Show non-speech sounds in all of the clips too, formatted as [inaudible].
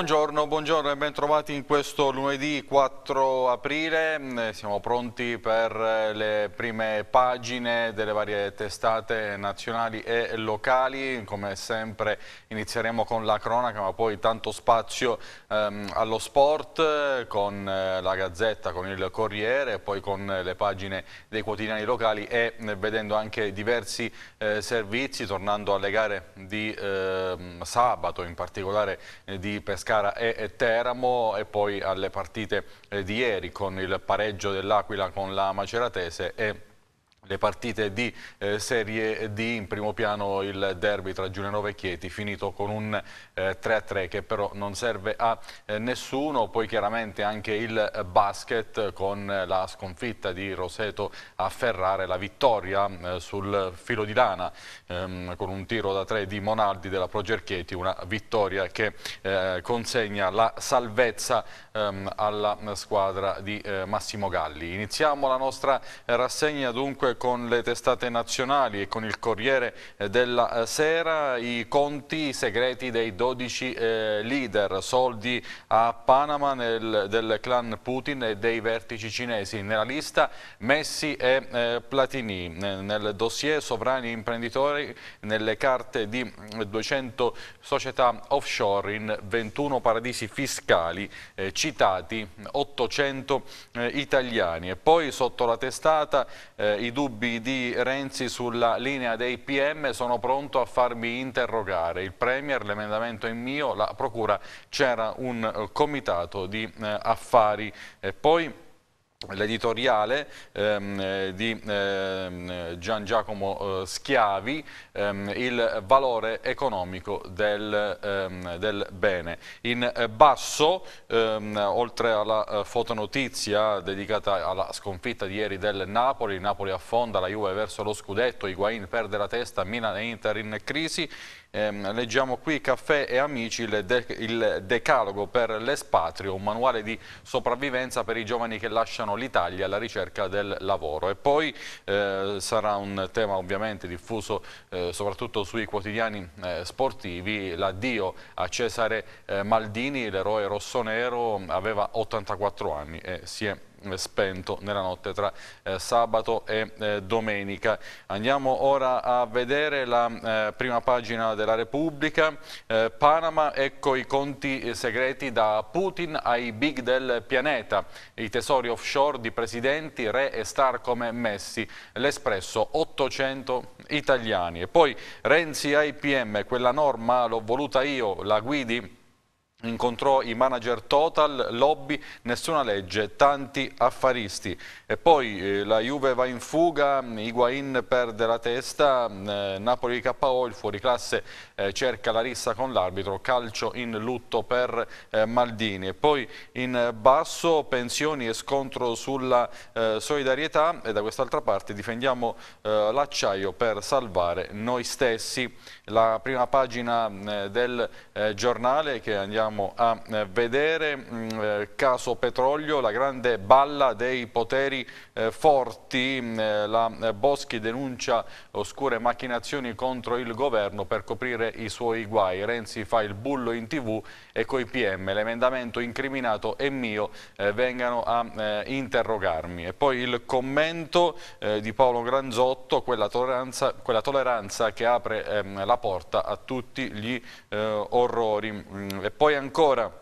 Buongiorno, buongiorno e bentrovati in questo lunedì 4 aprile. Mm, eh, siamo pronti per eh, le prime pagine delle varie testate nazionali e locali. Come sempre inizieremo con la cronaca, ma poi tanto spazio ehm, allo sport eh, con la Gazzetta, con il Corriere, poi con le pagine dei quotidiani locali e vedendo anche diversi eh, servizi, tornando alle gare di ehm, sabato, in particolare di Pescara Pescara e Teramo e poi alle partite eh, di ieri con il pareggio dell'Aquila con la Maceratese e le partite di eh, Serie D, in primo piano il derby tra Giulianova e Chieti, finito con un 3-3 eh, che però non serve a eh, nessuno, poi chiaramente anche il basket eh, con la sconfitta di Roseto a Ferrare, la vittoria eh, sul filo di lana ehm, con un tiro da 3 di Monaldi della Progerchieti, una vittoria che eh, consegna la salvezza ehm, alla squadra di Massimo Galli. Iniziamo la nostra rassegna dunque con le testate nazionali e con il Corriere eh, della eh, Sera i conti segreti dei 12 eh, leader, soldi a Panama nel, del clan Putin e dei vertici cinesi. Nella lista Messi e eh, Platini, nel dossier sovrani imprenditori nelle carte di 200 mm, società offshore in 21 paradisi fiscali eh, citati 800 eh, italiani. E poi sotto la testata i dubbi dubbi di Renzi sulla linea dei PM, sono pronto a farmi interrogare. Il Premier, l'emendamento è mio, la Procura, c'era un eh, comitato di eh, affari. E poi l'editoriale ehm, eh, di ehm, Gian Giacomo eh, Schiavi, ehm, il valore economico del, ehm, del bene. In eh, basso, ehm, oltre alla eh, fotonotizia dedicata alla sconfitta di ieri del Napoli, Napoli affonda, la Juve verso lo scudetto, Higuain perde la testa, Milan e Inter in crisi, Ehm, leggiamo qui Caffè e Amici, il, de il decalogo per l'espatrio, un manuale di sopravvivenza per i giovani che lasciano l'Italia alla ricerca del lavoro. E poi eh, sarà un tema ovviamente diffuso eh, soprattutto sui quotidiani eh, sportivi, l'addio a Cesare eh, Maldini, l'eroe rossonero, aveva 84 anni e si è eh, spento nella notte tra eh, sabato e eh, domenica. Andiamo ora a vedere la prima pagina della Repubblica. Panama, ecco i conti segreti da Putin ai big del pianeta. I tesori offshore di presidenti, re e star come Messi. L'Espresso, 800 italiani. E poi Renzi IPM, quella norma l'ho voluta io, la guidi incontrò i manager Total, lobby, nessuna legge, tanti affaristi. E poi eh, la Juve va in fuga, Higuain perde la testa, eh, Napoli KO, il fuoriclasse eh, cerca la rissa con l'arbitro, calcio in lutto per eh, Maldini. E poi in basso pensioni e scontro sulla eh, solidarietà e da quest'altra parte difendiamo eh, l'acciaio per salvare noi stessi la prima pagina mm, del eh, giornale che andiamo a eh, vedere, mm, eh, caso petrolio, la grande balla dei poteri forti, mm, la Boschi denuncia oscure macchinazioni contro il governo per coprire i suoi guai, Renzi fa il bullo in tv e coi PM, l'emendamento incriminato è mio, vengano a interrogarmi. E poi il commento di Paolo Granzotto, quella tolleranza, quella tolleranza che apre ehm, la porta a tutti gli eh, orrori. Mm, e poi ancora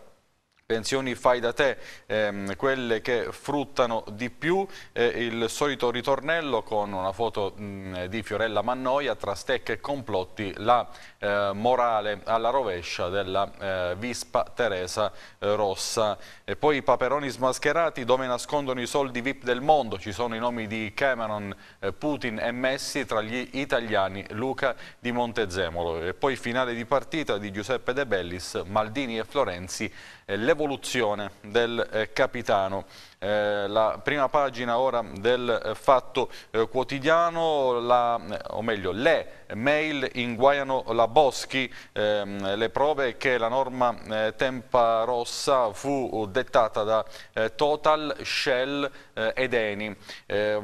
pensioni fai da te, ehm, quelle che fruttano di più, eh, il solito ritornello con una foto mh, mm, di Fiorella Mannoia tra stecche e complotti, la eh, morale alla rovescia della eh, vispa Teresa eh, Rossa. E poi i paperoni smascherati dove nascondono i soldi VIP del mondo, ci sono i nomi di Cameron, eh, Putin e Messi tra gli italiani, Luca di Montezemolo. E poi finale di partita di Giuseppe De Bellis, Maldini e Florenzi eh, l'evoluzione del eh, capitano. Eh, la prima pagina ora del eh, fatto eh, quotidiano, la, eh, o meglio le mail inguaiano la Boschi, ehm, le prove che la norma eh, Tempa Rossa fu dettata da Total, Shell ed Eni.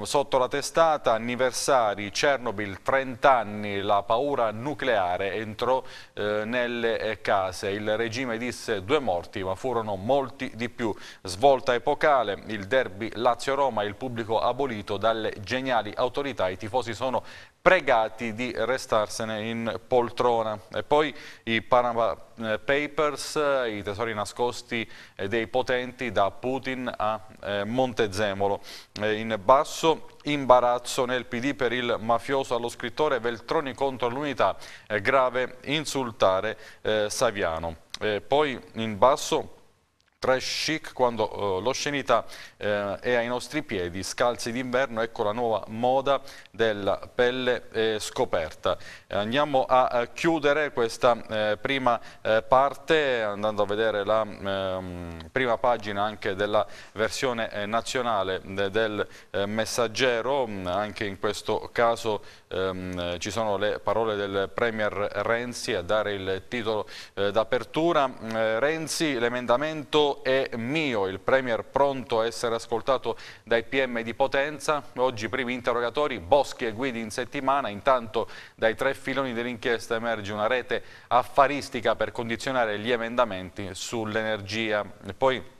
sotto la testata anniversari Chernobyl, 30 anni, la paura nucleare entrò nelle case. Il regime disse due morti ma furono molti di più. Svolta epocale il derby Lazio-Roma, il pubblico abolito dalle geniali autorità, i tifosi sono pregati di restarsene in poltrona. E poi i Panama eh, Papers, eh, i tesori nascosti eh, dei potenti da Putin a Montezemolo. In basso imbarazzo nel PD per il mafioso allo scrittore Veltroni contro l'unità, grave insultare Saviano. poi in basso Trash chic quando eh, l'oscenità eh, è ai nostri piedi, scalzi d'inverno, ecco la nuova moda della pelle eh, scoperta. Eh, andiamo a chiudere questa eh, prima eh, parte andando a vedere la ehm, prima pagina anche della versione nazionale del messaggero, mm, anche in questo caso ehm, ci sono le parole del Premier Renzi a dare il titolo eh, d'apertura. Mm, eh, Renzi, l'emendamento è mio, il Premier pronto a essere ascoltato dai PM di Potenza. Oggi primi interrogatori, Boschi e Guidi in settimana. Intanto dai tre filoni dell'inchiesta emerge una rete affaristica per condizionare gli emendamenti sull'energia. Poi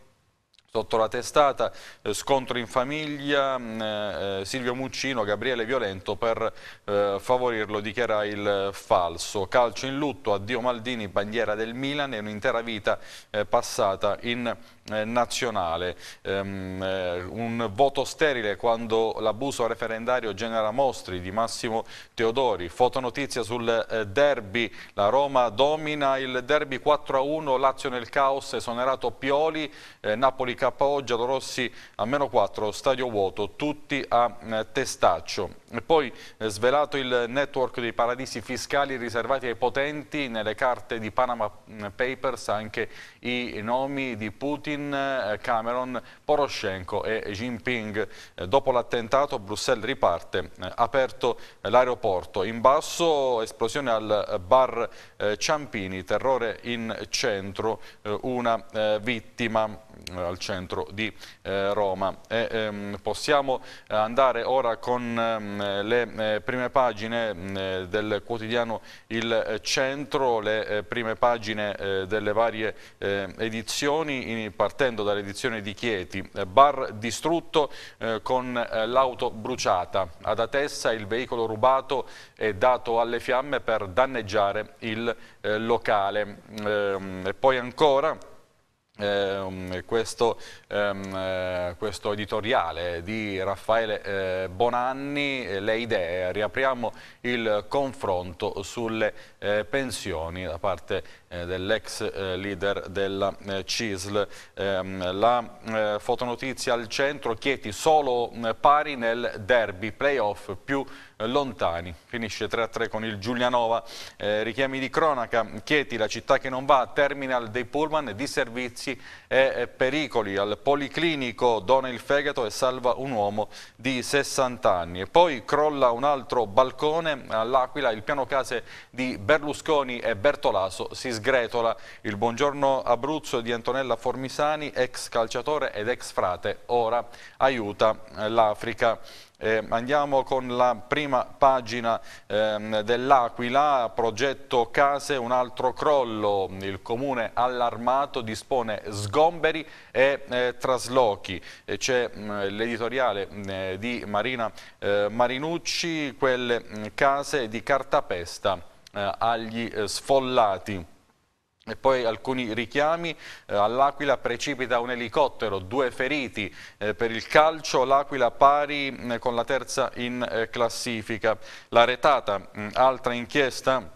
sotto la testata, eh, scontro in famiglia, mm, eh, eh, Silvio Muccino, Gabriele Violento per eh, favorirlo dichiara il eh, falso. Calcio in lutto, addio Maldini, bandiera del Milan e un'intera vita eh, passata in eh, nazionale, ehm, eh, un voto sterile quando l'abuso referendario genera mostri di Massimo Teodori, fotonotizia sul eh, derby, la Roma domina il derby 4-1, Lazio nel caos, esonerato Pioli, eh, Napoli KO, Giallorossi a meno 4, stadio vuoto, tutti a testaccio. E poi svelato il network dei paradisi fiscali riservati ai potenti, nelle carte di Panama mm, Papers anche i nomi di Putin, Putin, eh, Cameron Poroshenko e Jinping. Eh, dopo l'attentato Bruxelles riparte, eh, aperto l'aeroporto. In basso esplosione al eh, bar Ciampini, terrore in centro, una vittima al centro di Roma. E ehm, possiamo andare ora con ehm, le prime pagine mm, del quotidiano Il Centro, le prime pagine delle varie edizioni, partendo dall'edizione di Chieti feriti, bar distrutto eh, con eh, l'auto bruciata, ad Atessa il veicolo rubato è dato alle fiamme per danneggiare il eh, locale. Ehm, e poi ancora... Eh, questo, ehm, eh, questo, editoriale di Raffaele eh, Bonanni, eh, le idee, riapriamo il confronto sulle eh, pensioni da parte eh, dell'ex leader della CISL. Ehm, la fotonotizia al centro, Chieti solo pari nel derby, playoff più eh, lontani. Finisce 3-3 con il Giulianova. Eh, richiami di cronaca, Chieti, la città che non va, terminal dei pullman di servizi e eh, pericoli. Al Policlinico dona il fegato e salva un uomo di 60 anni. E poi crolla un altro balcone all'Aquila, il piano case di Berlusconi e Bertolaso si sgretola. Il buongiorno Abruzzo di Antonella Formisani, ex calciatore ed ex frate, ora aiuta eh, l'Africa. Eh, andiamo con la prima pagina ehm, dell'Aquila, progetto case, un altro crollo, il comune allarmato dispone sgomberi e eh, traslochi. C'è mm, l'editoriale mm, eh, di Marina eh, Marinucci, quelle mh, mm, case di cartapesta eh, agli eh, sfollati. E poi alcuni richiami, eh, all'Aquila precipita un elicottero, due feriti eh, per il calcio, l'Aquila pari eh, con la terza in eh, classifica. La retata, mh, mm, altra inchiesta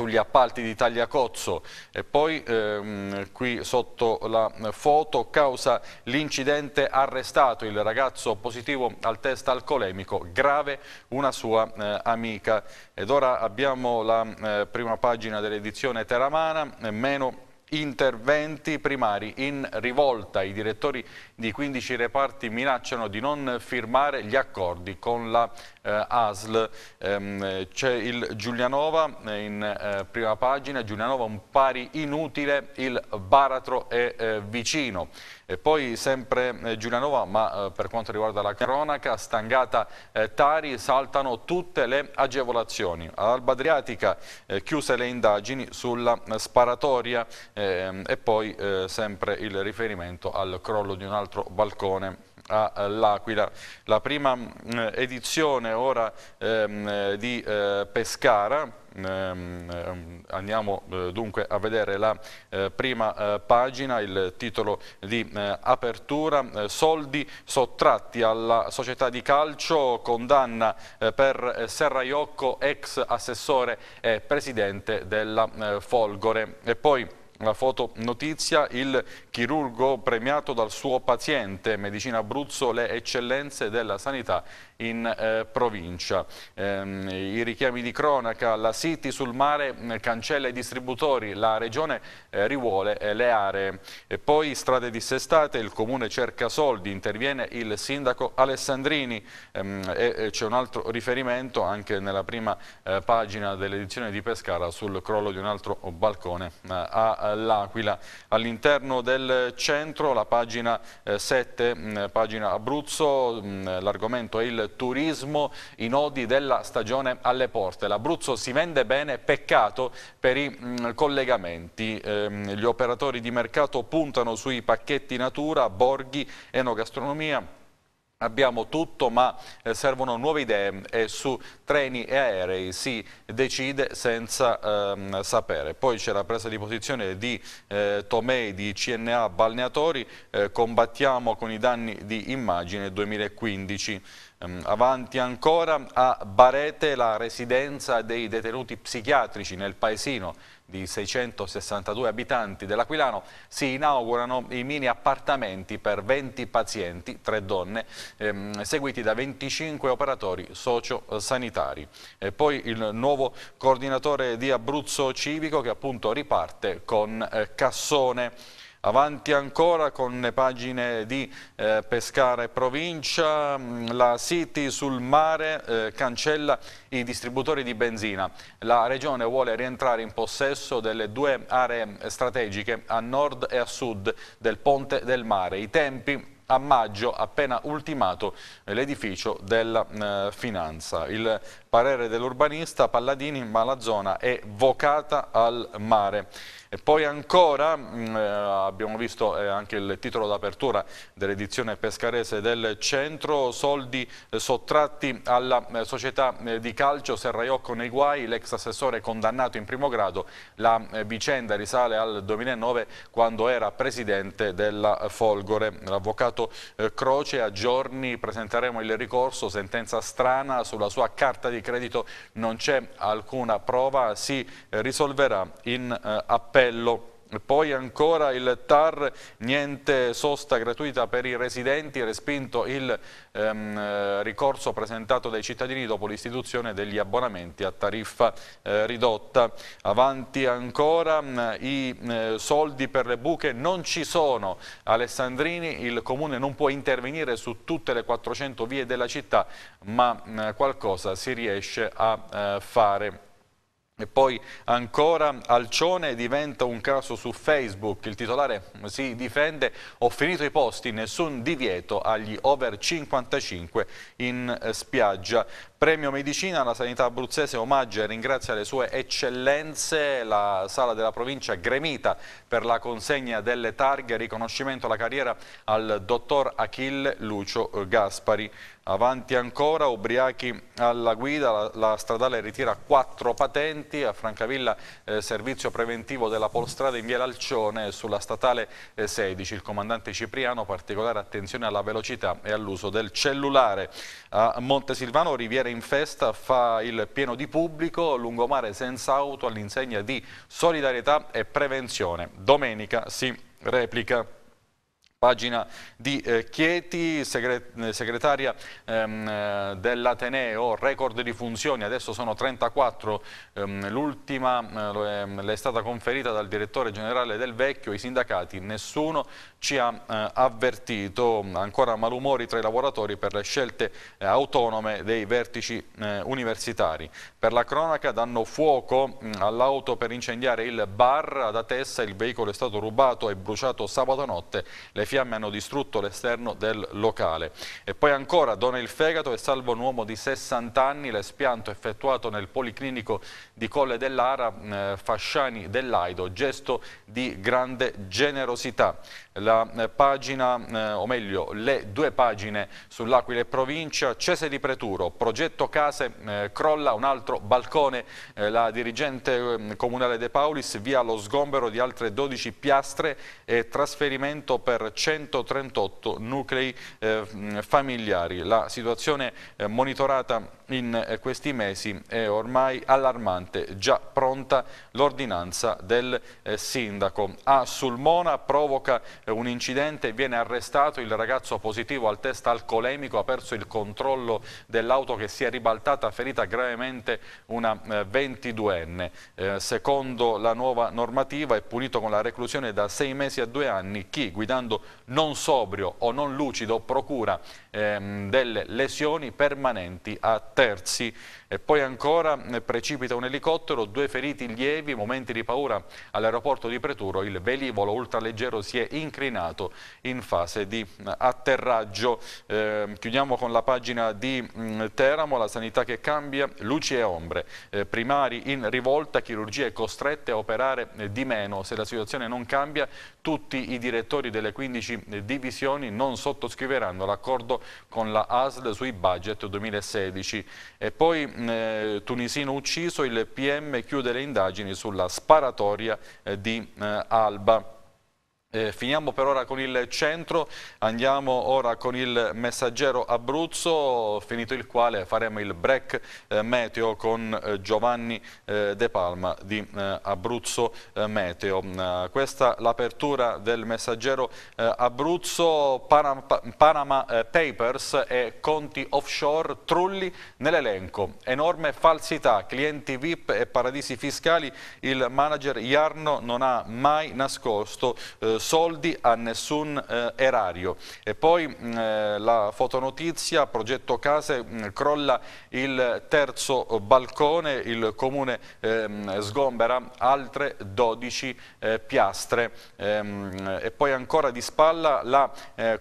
sugli appalti di Tagliacozzo e poi ehm, qui sotto la foto causa l'incidente arrestato il ragazzo positivo al test alcolemico grave una sua eh, amica ed ora abbiamo la eh, prima pagina dell'edizione Teramana meno interventi primari in rivolta i direttori di 15 reparti minacciano di non firmare gli accordi con la eh, ASL. Ehm, C'è il Giulianova eh, in eh, prima pagina, Giulianova un pari inutile, il baratro è eh, vicino. E poi sempre eh, Giulianova, ma eh, per quanto riguarda la cronaca, stangata Tari, saltano tutte le agevolazioni. Alba Adriatica chiuse le indagini sulla sparatoria ehm, e poi sempre il riferimento al crollo di un'altra altro balcone all'Aquila. Eh, la prima mm, edizione ora ehm, eh, di eh, Pescara, ehm, ehm, andiamo eh, dunque a vedere la prima pagina, il titolo di apertura, soldi sottratti alla società di calcio, condanna per Serraiocco, ex assessore e presidente della Folgore. E poi la fotonotizia, il chirurgo premiato dal suo paziente, Medicina Abruzzo, le eccellenze della sanità in eh, provincia. Ehm, I richiami di cronaca, la City sul mare mm, cancella i distributori, la Regione eh, rivuole eh, le aree. E poi strade dissestate, il Comune cerca soldi, interviene il sindaco Alessandrini. Ehm, e c'è un altro riferimento anche nella prima eh, pagina dell'edizione di Pescara sul crollo di un altro balcone eh, a L'Aquila. All'interno del centro, la pagina 7, eh, mm, pagina Abruzzo, mm, l'argomento è il turismo, i nodi della stagione alle porte. L'Abruzzo si vende bene, peccato per i mm, collegamenti. Ehm, gli operatori di mercato puntano sui pacchetti natura, borghi, enogastronomia, Abbiamo tutto ma eh, servono nuove idee mm, e su treni e aerei si decide senza ehm, sapere. Poi c'è la presa di posizione di eh, Tomei di CNA Balneatori, eh, combattiamo con i danni di immagine 2015. Ehm, avanti ancora a Barete la residenza dei detenuti psichiatrici nel paesino di 662 abitanti dell'Aquilano si inaugurano i mini appartamenti per 20 pazienti, tre donne, ehm, seguiti da 25 operatori sociosanitari. E poi il nuovo coordinatore di Abruzzo Civico che appunto riparte con eh, Cassone. Avanti ancora con le pagine di eh, Pescara e provincia, mm, la City sul mare eh, cancella i distributori di benzina. La regione vuole rientrare in possesso delle due aree strategiche a nord e a sud del ponte del mare. I tempi a maggio appena ultimato l'edificio della eh, finanza. Il parere dell'urbanista Palladini ma la zona è vocata al mare. E poi ancora mh, mm, eh, abbiamo visto eh, anche il titolo d'apertura dell'edizione pescarese del centro, soldi eh, sottratti alla eh, società eh, di calcio Serraiocco nei guai, l'ex assessore condannato in primo grado, la eh, vicenda risale al 2009 quando era presidente della Folgore. L'avvocato Croce a giorni presenteremo il ricorso, sentenza strana, sulla sua carta di credito non c'è alcuna prova, si risolverà in appello appello. Poi ancora il TAR, niente sosta gratuita per i residenti, respinto il ehm, eh, ricorso presentato dai cittadini dopo l'istituzione degli abbonamenti a tariffa eh, ridotta. Avanti ancora, mh, mm, i eh, soldi per le buche non ci sono. Alessandrini, il comune non può intervenire su tutte le 400 vie della città, ma mh, mm, qualcosa si riesce a eh, fare. E poi ancora Alcione diventa un caso su Facebook, il titolare si difende, ho finito i posti, nessun divieto agli over 55 in eh, spiaggia. Premio Medicina, alla sanità abruzzese omaggio e ringrazia le sue eccellenze, la sala della provincia gremita per la consegna delle targhe, riconoscimento alla carriera al dottor Achille Lucio eh, Gaspari. Avanti ancora, ubriachi alla guida, la, la stradale ritira quattro patenti, a Francavilla eh, servizio preventivo della polstrada in via L'Alcione sulla statale eh, 16. Il comandante Cipriano particolare attenzione alla velocità e all'uso del cellulare. A Montesilvano Riviera in festa fa il pieno di pubblico, lungomare senza auto all'insegna di solidarietà e prevenzione. Domenica si replica. Pagina di eh, Chieti, segret segretaria ehm, eh, dell'Ateneo, record di funzioni, adesso sono 34, ehm, l'ultima eh, le è stata conferita dal direttore generale del Vecchio, i sindacati, nessuno ci ha eh, avvertito mm, ancora malumori tra i lavoratori per le scelte eh, autonome dei vertici eh, universitari. Per la cronaca danno fuoco mm, all'auto per incendiare il bar ad Atessa, il veicolo è stato rubato e bruciato sabato notte, le fiamme hanno distrutto l'esterno del locale. E poi ancora dona il fegato e salvo un uomo di 60 anni, l'espianto effettuato nel policlinico di Colle dell'Ara, mm, eh, Fasciani dell'Aido, gesto di grande generosità. La la eh, pagina, eh, o meglio le due pagine sull'Aquila e provincia, Cese di Preturo, progetto case, eh, crolla un altro balcone, la dirigente mm, comunale De Paulis via lo sgombero di altre 12 piastre e trasferimento per 138 nuclei mm, familiari. La situazione monitorata in eh, questi mesi è ormai allarmante, già pronta l'ordinanza del eh, sindaco. A Sulmona provoca eh, un incidente, viene arrestato il ragazzo positivo al test alcolemico, ha perso il controllo dell'auto che si è ribaltata, ferita gravemente una 22enne. Secondo la nuova normativa è punito con la reclusione da 6 mesi a 2 anni chi guidando non sobrio o non lucido procura ehm, delle lesioni permanenti a 3 terzi e poi ancora eh, precipita un elicottero, due feriti lievi, momenti di paura all'aeroporto di Preturo, il velivolo ultraleggero si è inclinato in fase di eh, atterraggio. Eh, chiudiamo con la pagina di mh, mm, Teramo, la sanità che cambia, luci e ombre, eh, primari in rivolta, chirurgie costrette a operare eh, di meno, se la situazione non cambia tutti i direttori delle 15 divisioni non sottoscriveranno l'accordo con la ASL sui budget 2016. E poi mm, eh, tunisino ucciso, il PM chiude le indagini sulla sparatoria eh, di eh, Alba. Eh, finiamo per ora con il centro, andiamo ora con il messaggero Abruzzo, finito il quale faremo il break eh, meteo con eh, Giovanni eh, De Palma di eh, Abruzzo eh, Meteo. Mm, questa è l'apertura del messaggero Abruzzo, Panama, Panama Papers e conti offshore, trulli nell'elenco, enorme falsità, clienti VIP e paradisi fiscali, il manager Iarno non ha mai nascosto soldi a nessun eh, erario. E poi mm, eh, la fotonotizia, progetto case, mm, crolla il terzo balcone, il comune ehm, sgombera altre 12 eh, piastre. Ehm, e poi ancora di spalla la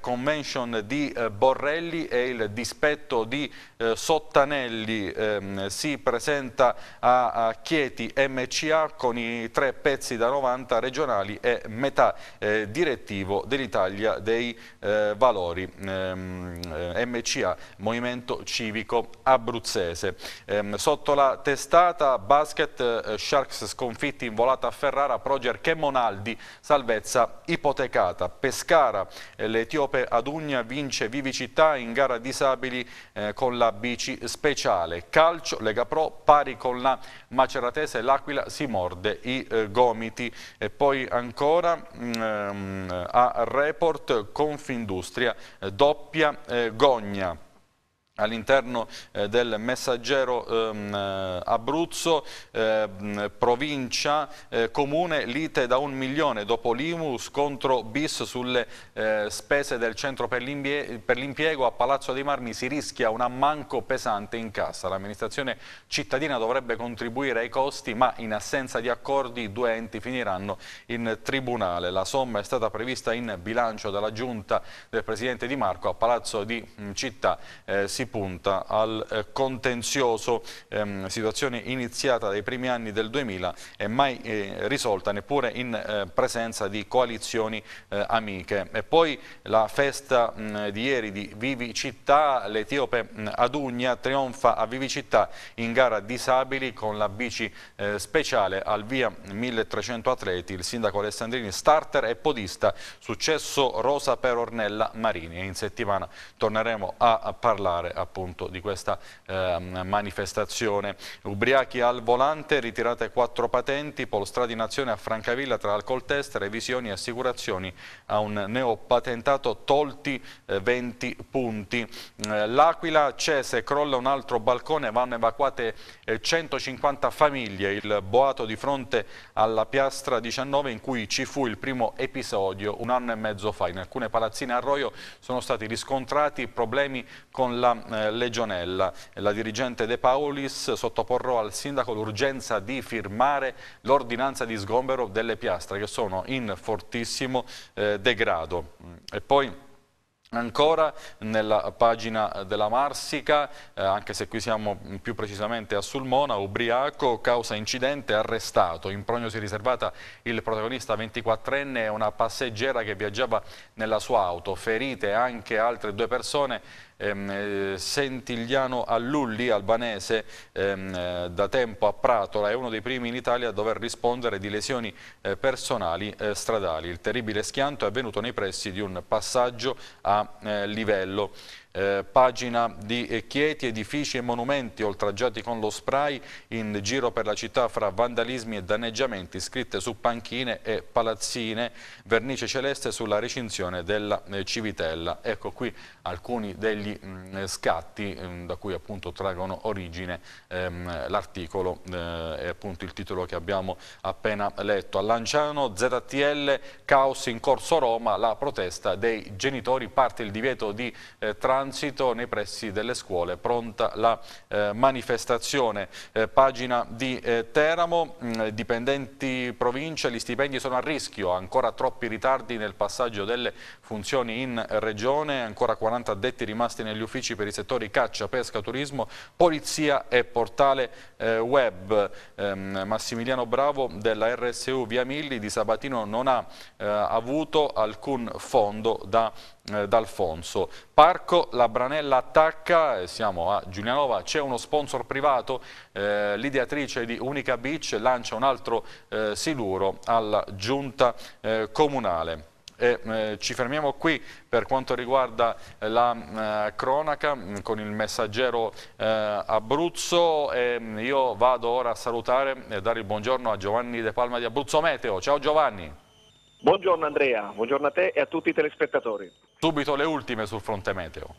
convention di Borrelli e il dispetto di Sottanelli ehm, si presenta a Chieti MCA con i tre pezzi da 90 regionali e metà eh, eh, direttivo dell'Italia dei eh, Valori, ehm, eh, MCA, Movimento Civico Abruzzese. Ehm, sotto la testata basket eh, Sharks sconfitti in volata a Ferrara, Proger Chemonaldi, salvezza ipotecata. Pescara, eh, l'Etiope Adugna vince Vivicità in gara disabili con la bici speciale. Calcio, Lega Pro pari con la Maceratese, l'Aquila si morde i eh, gomiti. E poi ancora... Mh, mm, Ehm, a report Confindustria eh, doppia eh, gogna all'interno eh, del messaggero ehm, eh, Abruzzo, ehm, provincia, eh, comune, lite da un milione dopo l'IMU, scontro bis sulle eh, spese del centro per l'impiego a Palazzo dei Marmi si rischia un ammanco pesante in cassa. L'amministrazione cittadina dovrebbe contribuire ai costi ma in assenza di accordi i due enti finiranno in tribunale. La somma è stata prevista in bilancio dalla giunta del presidente Di Marco a Palazzo di Città. Eh, si punta al eh, contenzioso, ehm, situazione iniziata dai primi anni del 2000 e mai eh, risolta neppure in eh, presenza di coalizioni eh, amiche. E poi la festa mh, di ieri di Vivi Città, l'Etiope Adugna trionfa a Vivi Città in gara disabili con la bici eh, speciale al via 1300 atleti, il sindaco Alessandrini starter e podista, successo rosa per Ornella Marini. In settimana torneremo a parlare appunto di questa eh, manifestazione. Ubriachi al volante, ritirate quattro patenti, polstradi in azione a Francavilla tra alcol test, revisioni e assicurazioni a un neopatentato tolti eh, 20 punti. Eh, L'Aquila, Cese, crolla un altro balcone, vanno evacuate 150 eh, famiglie, il boato di fronte alla piastra 19 in cui ci fu il primo episodio un anno e mezzo fa. In alcune palazzine a Roio sono stati riscontrati problemi con la eh, legionella. La dirigente De Paulis sottoporrò al sindaco l'urgenza di firmare l'ordinanza di sgombero delle piastre che sono in fortissimo eh, degrado. Mm. E poi... Ancora nella pagina della Marsica, eh, anche se qui siamo più precisamente a Sulmona, ubriaco, causa incidente, arrestato. In prognosi riservata il protagonista 24enne e una passeggera che viaggiava nella sua auto. Ferite anche altre due persone ehm, eh, Sentigliano Allulli, albanese, ehm, eh, da tempo a Pratola, è uno dei primi in Italia a dover rispondere di lesioni eh, personali eh, stradali. Il terribile schianto è avvenuto nei pressi di un passaggio a eh, livello. Eh, pagina di eh, Chieti, edifici e monumenti oltraggiati con lo spray in giro per la città fra vandalismi e danneggiamenti, scritte su panchine e palazzine, vernice celeste sulla recinzione della eh, Civitella. Ecco qui alcuni degli mh, mm, eh, scatti mh, mm, da cui appunto traggono origine ehm, l'articolo eh, e appunto il titolo che abbiamo appena letto. A Lanciano ZTL, caos in corso Roma, la protesta dei genitori, parte il divieto di eh, tra transito nei pressi delle scuole. Pronta la eh, manifestazione. Eh, pagina di eh, Teramo, mh, mm, dipendenti provincia, gli stipendi sono a rischio, ancora troppi ritardi nel passaggio delle funzioni in regione, ancora 40 addetti rimasti negli uffici per i settori caccia, pesca, turismo, polizia e portale eh, web. Ehm, Massimiliano Bravo della RSU Via Milli di Sabatino non ha eh, avuto alcun fondo da eh, D'Alfonso. Parco, la Branella attacca, eh, siamo a Giulianova, c'è uno sponsor privato, eh, l'ideatrice di Unica Beach lancia un altro eh, siluro alla giunta eh, comunale. E, eh, ci fermiamo qui per quanto riguarda la cronaca mm, con il messaggero Abruzzo e mm, io vado ora a salutare e dare il buongiorno a Giovanni De Palma di Abruzzo Meteo. Ciao Giovanni! Buongiorno Andrea, buongiorno a te e a tutti i telespettatori. Subito le ultime sul fronte meteo.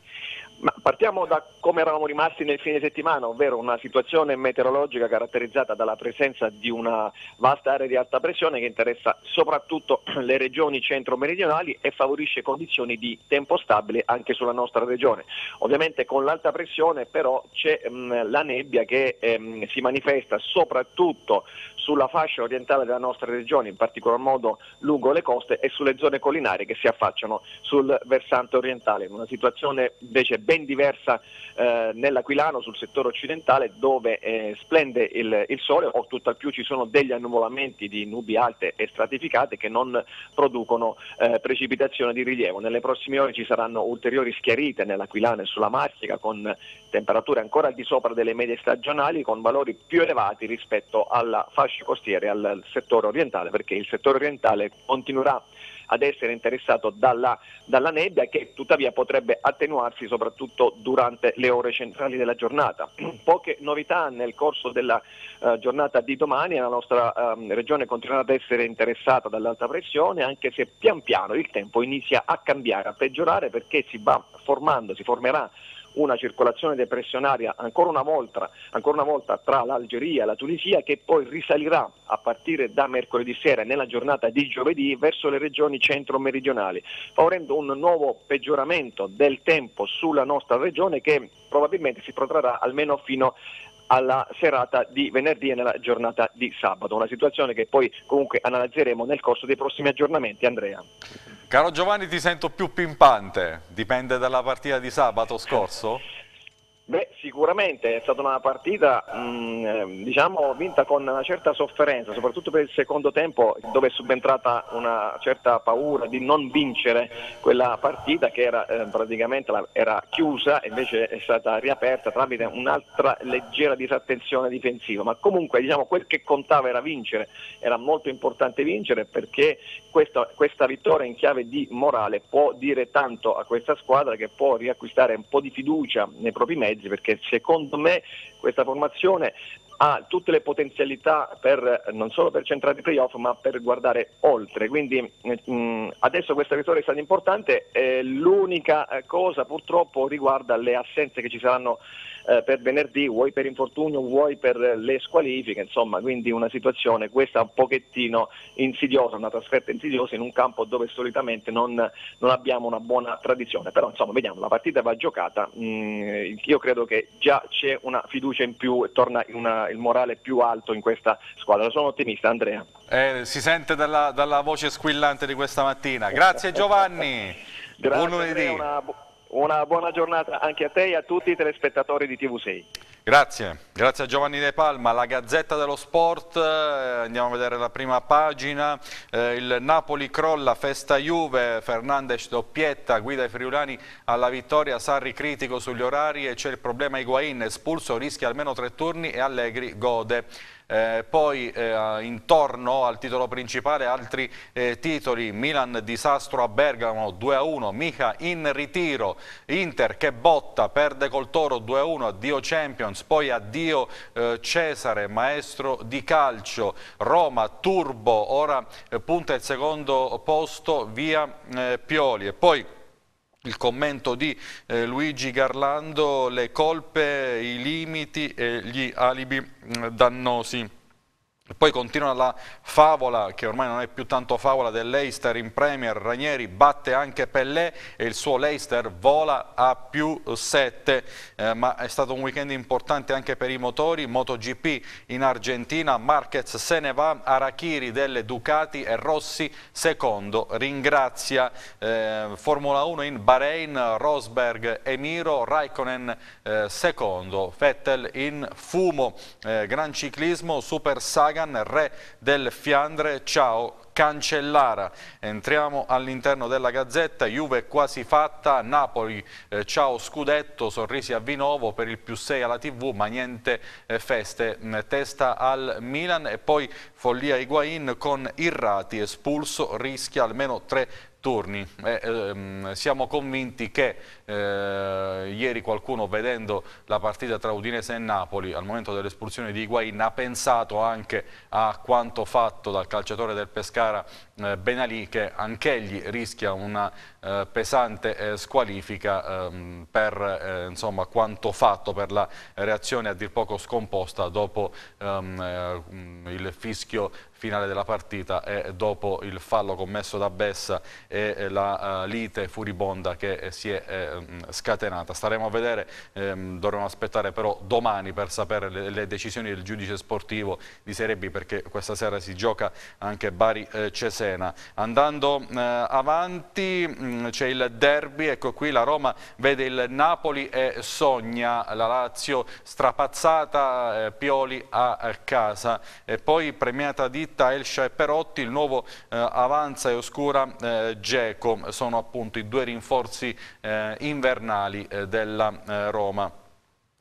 Ma partiamo da come eravamo rimasti nel fine settimana, ovvero una situazione meteorologica caratterizzata dalla presenza di una vasta area di alta pressione che interessa soprattutto [clears throat] le regioni centro-meridionali e favorisce condizioni di tempo stabile anche sulla nostra regione. Ovviamente con l'alta pressione però c'è mh, la nebbia che ehm, si manifesta soprattutto sulla fascia orientale della nostra regione, in particolar modo lungo le coste e sulle zone collinari che si affacciano sul versante orientale, in una situazione invece ben diversa eh, nell'Aquilano sul settore occidentale dove eh, splende il, il, sole o tutt'al più ci sono degli annuvolamenti di nubi alte e stratificate che non producono eh, precipitazione di rilievo. Nelle prossime ore ci saranno ulteriori schiarite nell'Aquilano e sulla Marsica con temperature ancora al di sopra delle medie stagionali con valori più elevati rispetto alla fascia costiera e al settore orientale perché il settore orientale continuerà a ad essere interessato dalla, dalla nebbia che tuttavia potrebbe attenuarsi soprattutto durante le ore centrali della giornata. [clears throat] Poche novità nel corso della eh, giornata di domani, la nostra eh, regione continuerà ad essere interessata dall'alta pressione anche se pian piano il tempo inizia a cambiare, a peggiorare perché si va formando, si formerà una circolazione depressionaria ancora una, volta, ancora una volta tra l'Algeria e la Tunisia che poi risalirà a partire da mercoledì sera nella giornata di giovedì verso le regioni centro-meridionali, favorendo un nuovo peggioramento del tempo sulla nostra regione che probabilmente si protrarrà almeno fino alla serata di venerdì e nella giornata di sabato, una situazione che poi comunque analizzeremo nel corso dei prossimi aggiornamenti. Andrea. Caro Giovanni, ti sento più pimpante, dipende dalla partita di sabato scorso? Beh, sicuramente è stata una partita mh, mm, eh, diciamo, vinta con una certa sofferenza, soprattutto per il secondo tempo dove è subentrata una certa paura di non vincere quella partita che era eh, praticamente era chiusa e invece è stata riaperta tramite un'altra leggera disattenzione difensiva, ma comunque diciamo, quel che contava era vincere, era molto importante vincere perché questa, questa vittoria in chiave di morale può dire tanto a questa squadra che può riacquistare un po' di fiducia nei propri mezzi Allegri perché secondo me questa formazione ha tutte le potenzialità per, non solo per centrare i playoff ma per guardare oltre. Quindi mh, mm, adesso questa vittoria è stata importante, eh, l'unica cosa purtroppo riguarda le assenze che ci saranno eh, per venerdì, vuoi per infortunio, vuoi per le squalifiche, insomma, quindi una situazione questa un pochettino insidiosa, una trasferta insidiosa in un campo dove solitamente non, non abbiamo una buona tradizione, però insomma vediamo, la partita va giocata, mm, io credo che già c'è una fiducia in più torna una, il morale più alto in questa squadra, sono ottimista Andrea. Eh, si sente dalla, dalla voce squillante di questa mattina, grazie Giovanni. [laughs] Grazie, buon lunedì. Una buona giornata anche a te e a tutti i telespettatori di TV6. Grazie, grazie a Giovanni De Palma, la Gazzetta dello Sport, eh, andiamo a vedere la prima pagina, eh, il Napoli crolla, festa Juve, Fernandes doppietta, guida i friulani alla vittoria, Sarri critico sugli orari e c'è il problema Higuain, espulso, rischia almeno tre turni e Allegri gode eh, poi eh, intorno al titolo principale altri eh, titoli, Milan disastro a Bergamo 2-1, Mica in ritiro, Inter che botta, perde col Toro 2-1, addio Champions, poi addio eh, Cesare, maestro di calcio, Roma, Turbo, ora eh, punta il secondo posto via eh, Pioli e poi il commento di eh, Luigi Garlando, le colpe, i limiti e gli alibi mm, dannosi. Poi continua la favola, che ormai non è più tanto favola, dell'Eister in Premier. Ranieri batte anche Pellè e il suo Leicester vola a più 7. Eh, ma è stato un weekend importante anche per i motori. MotoGP in Argentina, Marquez se ne va, Arachiri delle Ducati e Rossi secondo. Ringrazia eh, Formula 1 in Bahrain, Rosberg Emiro, Raikkonen eh, secondo. Vettel in fumo, eh, Gran Ciclismo, Super Saga Sagan, re del Fiandre, ciao Cancellara. Entriamo all'interno della Gazzetta, Juve quasi fatta, Napoli, eh, ciao Scudetto, sorrisi a Vinovo per il più 6 alla TV, ma niente eh, feste, mm, testa al Milan e poi follia Higuain con Irrati, espulso, rischia almeno tre turni. Eh, ehm, siamo convinti che eh, ieri qualcuno vedendo la partita tra Udinese e Napoli al momento dell'espulsione di Higuain ha pensato anche a quanto fatto dal calciatore del Pescara eh, ben Ali che anch'egli rischia una eh, pesante eh, squalifica ehm, per eh, insomma, quanto fatto, per la reazione a dir poco scomposta dopo ehm, eh, il fischio finale della partita e dopo il fallo commesso da Bessa e eh, la lite furibonda che si è scatenata. Staremo a vedere, ehm, dovremo aspettare però domani per sapere le, le, decisioni del giudice sportivo di Serie B perché questa sera si gioca anche Bari Cesena Cesena. Andando eh, avanti mm, c'è il derby, ecco qui la Roma vede il Napoli e sogna la Lazio strapazzata, eh, Pioli a eh, casa. E poi premiata ditta Elscia e Perotti, il nuovo eh, avanza e oscura eh, Geco, sono appunto i due rinforzi eh, invernali eh, della Roma.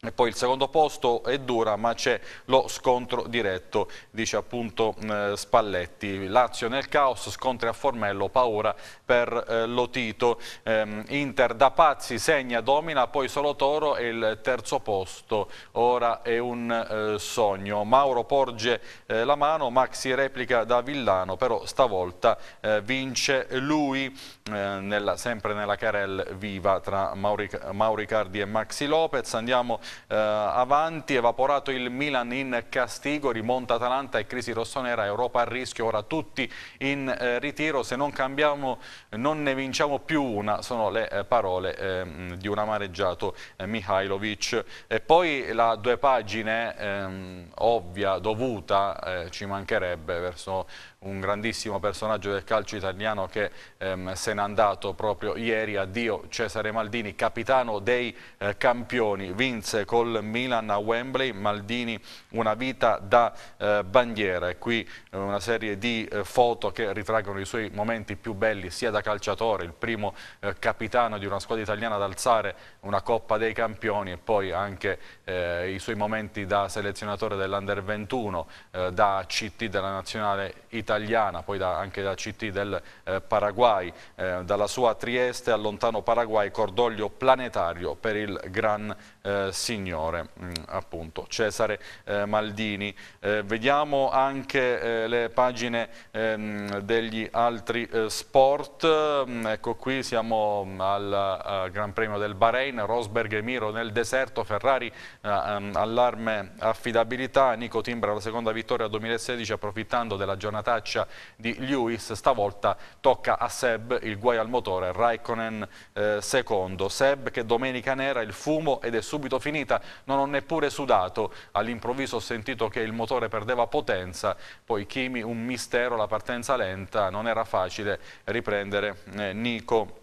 E poi il secondo posto è dura ma c'è lo scontro diretto, dice appunto eh, Spalletti. Lazio nel caos, scontri a Formello, paura per eh, Lotito. Eh, Inter da pazzi, segna, domina, poi solo Toro e il terzo posto. Ora è un eh, sogno. Mauro porge eh, la mano, Maxi replica da Villano, però stavolta eh, vince lui, nella, sempre nella carel viva tra Mauri Cardi e Maxi Lopez. Andiamo eh, avanti, evaporato il Milan in Castigo, rimonta Atalanta e crisi rossonera, Europa a rischio, ora tutti in eh, ritiro, se non cambiamo non ne vinciamo più una, sono le eh, parole ehm, di un amareggiato eh, Mihailovic. E poi la due pagine ehm, ovvia, dovuta, eh, ci mancherebbe verso un grandissimo personaggio del calcio italiano che ehm, se n'è andato proprio ieri, addio Cesare Maldini, capitano dei eh, campioni, vinse col Milan a Wembley, Maldini una vita da eh, bandiera e qui eh, una serie di eh, foto che ritraggono i suoi momenti più belli sia da calciatore, il primo eh, capitano di una squadra italiana ad alzare una Coppa dei Campioni e poi anche eh, i suoi momenti da selezionatore dell'Under 21, da CT della Nazionale italiana italiana, poi da, anche da CT del eh, Paraguay, eh, dalla sua Trieste al lontano Paraguay, cordoglio planetario per il Gran eh, Signore, mh, mm, appunto, Cesare eh, Maldini. Eh, vediamo anche eh, le pagine ehm, degli altri sport, mm, ecco qui siamo mm, al Gran Premio del Bahrain, Rosberg e Miro nel deserto, Ferrari ehm, allarme affidabilità, Nico Timbra la seconda vittoria 2016 approfittando della giornata traccia di Lewis, stavolta tocca a Seb il guai al motore, Raikkonen eh, secondo. Seb che domenica nera il fumo ed è subito finita, non ho neppure sudato, all'improvviso ho sentito che il motore perdeva potenza, poi Kimi un mistero, la partenza lenta, non era facile riprendere eh, Nico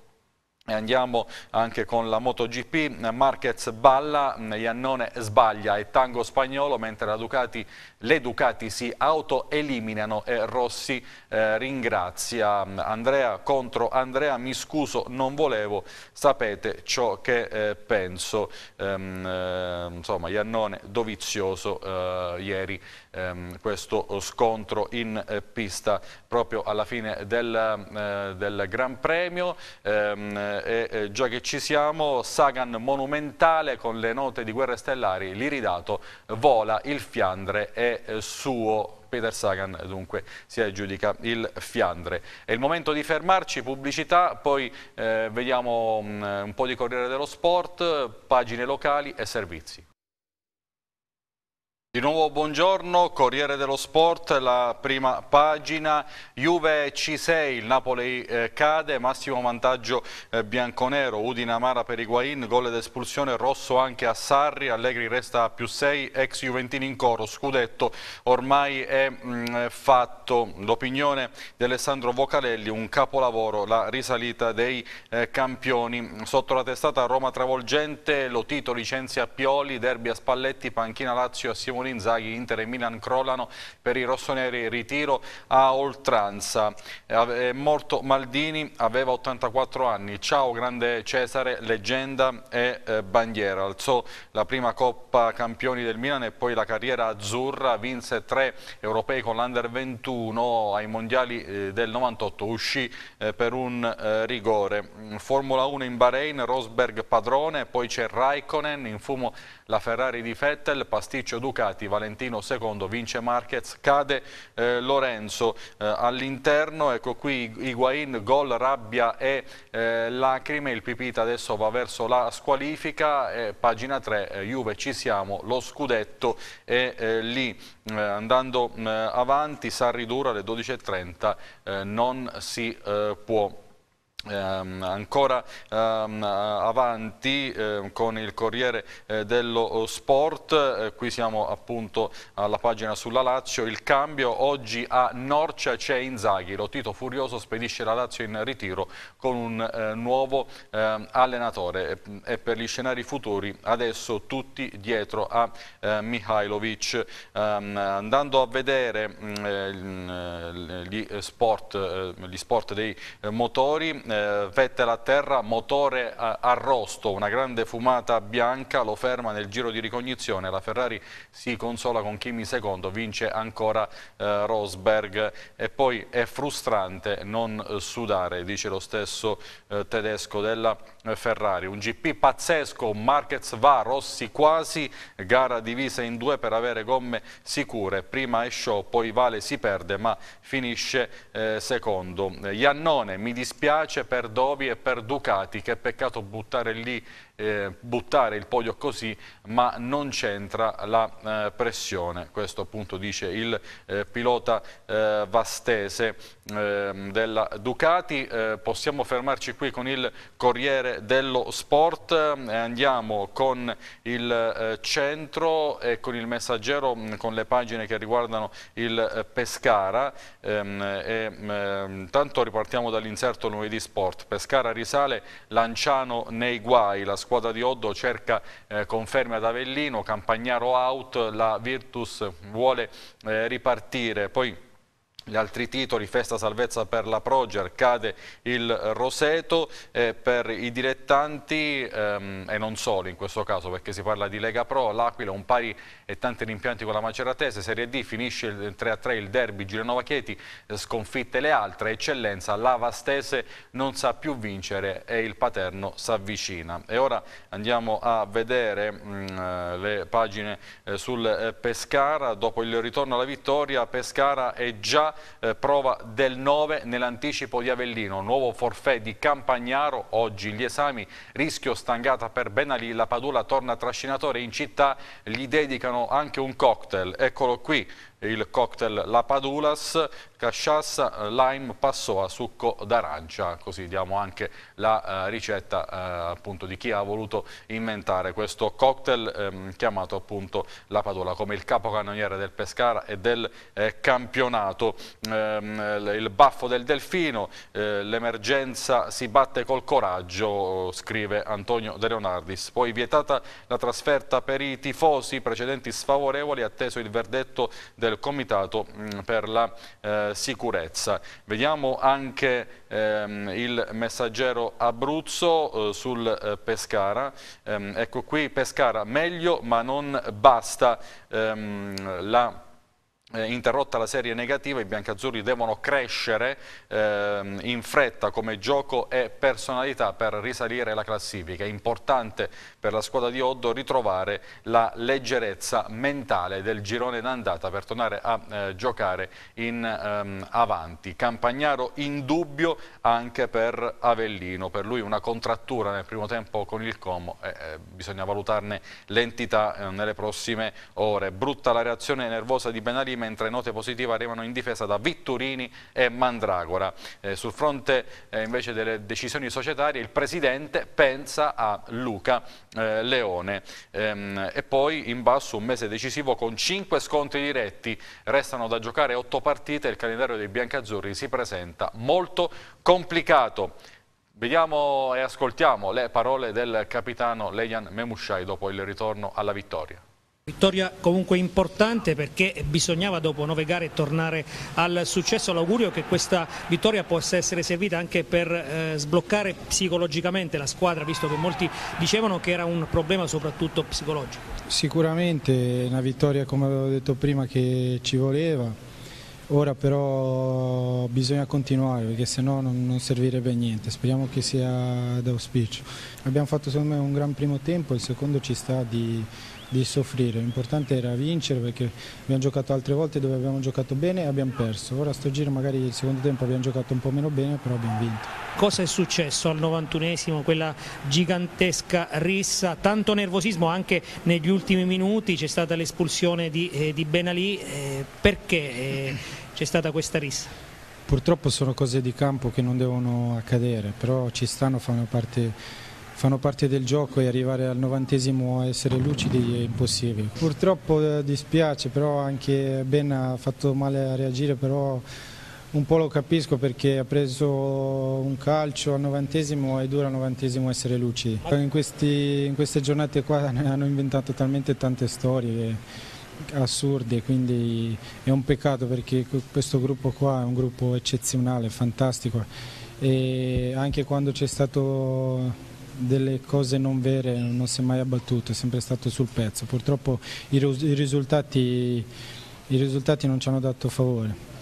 Andiamo anche con la MotoGP, Marquez balla, Iannone sbaglia e Tango spagnolo, mentre Ducati, le Ducati si autoeliminano e Rossi eh, ringrazia. Mm, Andrea contro Andrea, mi scuso, non volevo, sapete ciò che eh, penso. Ehm, eh, insomma, Iannone dovizioso eh, ieri ehm, questo scontro in eh, pista proprio alla fine del, eh, del Gran Premio. Ehm, e eh, già che ci siamo, Sagan monumentale con le note di Guerre Stellari, l'iridato vola, il Fiandre è eh, suo. Peter Sagan dunque si aggiudica il Fiandre. È il momento di fermarci, pubblicità, poi eh, vediamo mh, mm, un po' di Corriere dello Sport, pagine locali e servizi. Di nuovo buongiorno, Corriere dello Sport, la prima pagina, Juve C6, il Napoli eh, cade, massimo vantaggio eh, bianconero, Udina Amara per Higuain, gol ed espulsione rosso anche a Sarri, Allegri resta a più 6, ex Juventini in coro, scudetto ormai è mh, mm, fatto. L'opinione di Alessandro Vocalelli, un capolavoro, la risalita dei eh, campioni. Sotto la testata Roma travolgente, lo Lotito licenzia Pioli, Derby a Spalletti, Panchina Lazio a Simone Simone Inzaghi, Inter e Milan crollano per i rossoneri ritiro a oltranza. Eh, è morto Maldini, aveva 84 anni. Ciao grande Cesare, leggenda e eh, bandiera. Alzò la prima Coppa Campioni del Milan e poi la carriera azzurra. Vinse tre europei con l'Under 21 ai mondiali eh, del 98. Uscì per un rigore. Formula 1 in Bahrain, Rosberg padrone, poi c'è Raikkonen, in fumo la Ferrari di Vettel, pasticcio Ducati risultati, Valentino secondo, vince Marquez, cade eh, Lorenzo eh, all'interno, ecco qui Higuain, gol, rabbia e eh, lacrime, il Pipita adesso va verso la squalifica, pagina 3, eh, Juve ci siamo, lo scudetto è eh, lì, eh, andando mm, avanti, Sarri dura alle 12.30, non si può Ehm, ancora ehm, avanti ehm, con il Corriere eh, dello Sport, eh, qui siamo appunto alla pagina sulla Lazio, il cambio oggi a Norcia c'è Inzaghi, lo Tito Furioso spedisce la Lazio in ritiro con un eh, nuovo ehm, allenatore e, e, per gli scenari futuri adesso tutti dietro a eh, Mihailovic. Ehm, andando a vedere mm, eh, eh, gli sport, gli, sport, dei motori, eh, Vettel a terra, motore eh, arrosto, una grande fumata bianca, lo ferma nel giro di ricognizione, la Ferrari si consola con Kimi secondo, vince ancora eh, Rosberg e poi è frustrante non sudare, dice lo stesso eh, tedesco della eh, Ferrari. Un GP pazzesco, Marquez va, Rossi quasi, gara divisa in due per avere gomme sicure, prima è show, poi Vale si perde ma finisce eh, secondo. Iannone, mi dispiace per Dovi e per Ducati, che peccato buttare lì eh, buttare il podio così ma non c'entra la eh, pressione, questo appunto dice il eh, pilota eh, Vastese ehm, della Ducati, eh, possiamo fermarci qui con il Corriere dello Sport, eh, andiamo con il centro e con il messaggero mm, con le pagine che riguardano il Pescara ehm, e, mm, ehm, tanto ripartiamo dall'inserto lunedì sport, Pescara risale, Lanciano nei guai, la scuola squadra di Oddo cerca eh, conferme ad Avellino, Campagnaro out, la Virtus vuole eh, ripartire. Poi gli altri titoli, festa salvezza per la Proger, cade il Roseto eh, per i dilettanti ehm, e non solo in questo caso perché si parla di Lega Pro, l'Aquila un pari e tanti rimpianti con la Maceratese, Serie D finisce il 3-3 il derby Gilenova-Chieti, sconfitte le altre, eccellenza, la Vastese non sa più vincere e il Paterno si avvicina. E ora andiamo a vedere mh, mm, eh, le pagine eh, sul eh, Pescara, dopo il ritorno alla vittoria Pescara è già eh, prova del 9 nell'anticipo di Avellino, nuovo forfè di Campagnaro, oggi gli esami, rischio stangata per Benali, la Padula torna trascinatore in città, gli dedicano anche un cocktail, eccolo qui, il cocktail La Padulas, casciassa, lime, passoa, succo d'arancia, così diamo anche la eh, ricetta eh, appunto di chi ha voluto inventare questo cocktail ehm, chiamato appunto La Padula come il capocannoniere del Pescara e del eh, campionato. Ehm, il baffo del delfino, eh, l'emergenza si batte col coraggio, scrive Antonio De Leonardis. Poi vietata la trasferta per i tifosi, precedenti sfavorevoli, atteso il verdetto del del Comitato mm, per la eh, Sicurezza. Vediamo anche ehm, il messaggero Abruzzo eh, sul eh, Pescara. Ehm, ecco qui Pescara, meglio ma non basta ehm, la eh, interrotta la serie negativa, i biancazzurri devono crescere eh, in fretta come gioco e personalità per risalire la classifica. È importante per la squadra di Oddo ritrovare la leggerezza mentale del girone d'andata per tornare a eh, giocare in ehm, avanti. Campagnaro in dubbio anche per Avellino, per lui una contrattura nel primo tempo con il Como, eh, bisogna valutarne l'entità eh, nelle prossime ore. Brutta la reazione nervosa di Benalima mentre note positive arrivano in difesa da Vitturini e Mandragora. Eh, sul fronte eh, invece delle decisioni societarie il Presidente pensa a Luca eh, Leone. Ehm, e poi in basso un mese decisivo con 5 scontri diretti, restano da giocare 8 partite, il calendario dei biancazzurri si presenta molto complicato. Vediamo e ascoltiamo le parole del capitano Leian Memushai dopo il ritorno alla vittoria. Vittoria comunque importante perché bisognava dopo nove gare tornare al successo, l'augurio che questa vittoria possa essere servita anche per eh, sbloccare psicologicamente la squadra visto che molti dicevano che era un problema soprattutto psicologico. Sicuramente una vittoria come avevo detto prima che ci voleva, ora però bisogna continuare perché sennò non, non servirebbe a niente, speriamo che sia d'auspicio. Abbiamo fatto secondo me un gran primo tempo, il secondo ci sta di di soffrire, l'importante era vincere perché abbiamo giocato altre volte dove abbiamo giocato bene e abbiamo perso, ora sto giro magari il secondo tempo abbiamo giocato un po' meno bene però abbiamo vinto. Cosa è successo al 91esimo, quella gigantesca rissa, tanto nervosismo anche negli ultimi minuti, c'è stata l'espulsione di, eh, di, Benalì, eh, perché eh, c'è stata questa rissa? Purtroppo sono cose di campo che non devono accadere, però ci stanno, fanno parte fanno parte del gioco e arrivare al novantesimo a essere lucidi è impossibile. Purtroppo eh, dispiace, però anche Ben ha fatto male a reagire, però un po' lo capisco perché ha preso un calcio al novantesimo e dura al novantesimo essere lucidi. In, questi, in queste giornate qua hanno inventato talmente tante storie assurde, quindi è un peccato perché questo gruppo qua è un gruppo eccezionale, fantastico e anche quando c'è stato delle cose non vere, non si è mai abbattuto, è sempre stato sul pezzo. Purtroppo i, i, risultati, i risultati non ci hanno dato favore.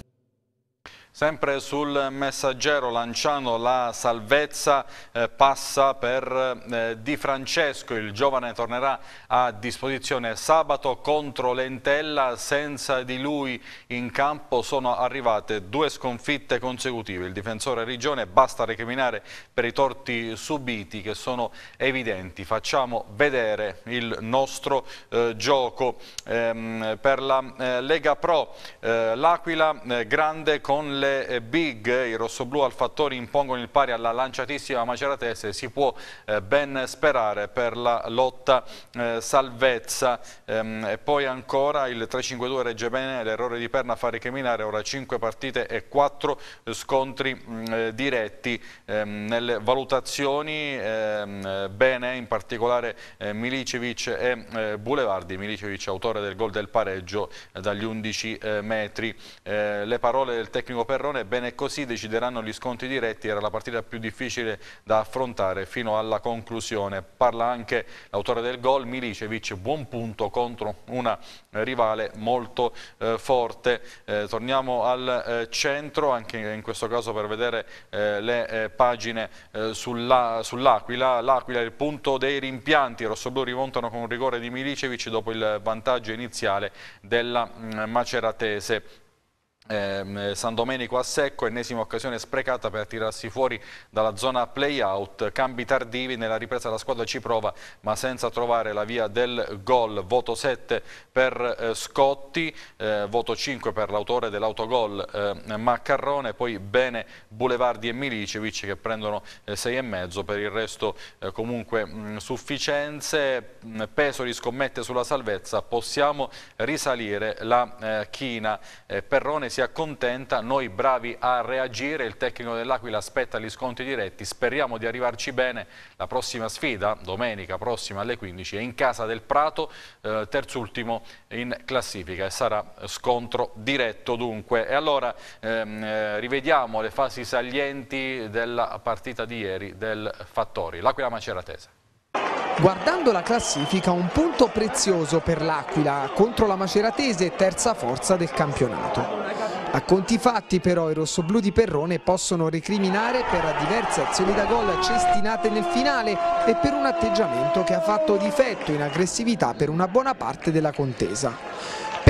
Sempre sul messaggero Lanciano la salvezza eh, passa per eh, Di Francesco, il giovane tornerà a disposizione sabato contro Lentella, senza di lui in campo sono arrivate due sconfitte consecutive. Il difensore Rigione basta recriminare per i torti subiti che sono evidenti. Facciamo vedere il nostro eh, gioco ehm, per la eh, Lega Pro. Eh, L'Aquila eh, grande con le le eh, big, i rossoblu al fattore impongono il pari alla lanciatissima Maceratese, si può eh, ben sperare per la lotta eh, salvezza. Ehm, e poi ancora il 3-5-2 regge bene, l'errore di Perna fa ricriminare, ora 5 partite e 4 scontri mm, diretti. Ehm, nelle valutazioni ehm, bene, in particolare Milicevic e Bulevardi, Milicevic autore del gol del pareggio dagli 11 metri. le parole del tecnico Perna Perrone, bene così decideranno gli sconti diretti, era la partita più difficile da affrontare fino alla conclusione. Parla anche l'autore del gol, Milicevic, buon punto contro una rivale molto eh, forte. Eh, torniamo al eh, centro, anche in questo caso per vedere eh, le eh, pagine eh, sull'Aquila. Sull L'Aquila è il punto dei rimpianti, i rossoblù rimontano con un rigore di Milicevic dopo il vantaggio iniziale della mh, mm, Maceratese. Eh, San Domenico a secco, ennesima occasione sprecata per tirarsi fuori dalla zona playout, cambi tardivi, nella ripresa la squadra ci prova ma senza trovare la via del gol, voto 7 per eh, Scotti, eh, voto 5 per l'autore dell'autogol eh, Maccarrone, poi bene Bulevardi e Milicevic che prendono 6,5, eh, per il resto eh, comunque mh, mm, sufficienze, mm, Pesoli scommette sulla salvezza, possiamo risalire la china, Perrone si accontenta, noi bravi a reagire, il tecnico dell'Aquila aspetta gli sconti diretti, speriamo di arrivarci bene, la prossima sfida, domenica prossima alle 15, è in casa del Prato, eh, terzultimo in classifica e sarà scontro diretto dunque. E allora ehm, eh, rivediamo le fasi salienti della partita di ieri del Fattori, l'Aquila Maceratese. Guardando la classifica, un punto prezioso per l'Aquila contro la Maceratese, terza forza del campionato. A conti fatti però i rossoblù di Perrone possono recriminare per diverse azioni da gol cestinate nel finale e per un atteggiamento che ha fatto difetto in aggressività per una buona parte della contesa.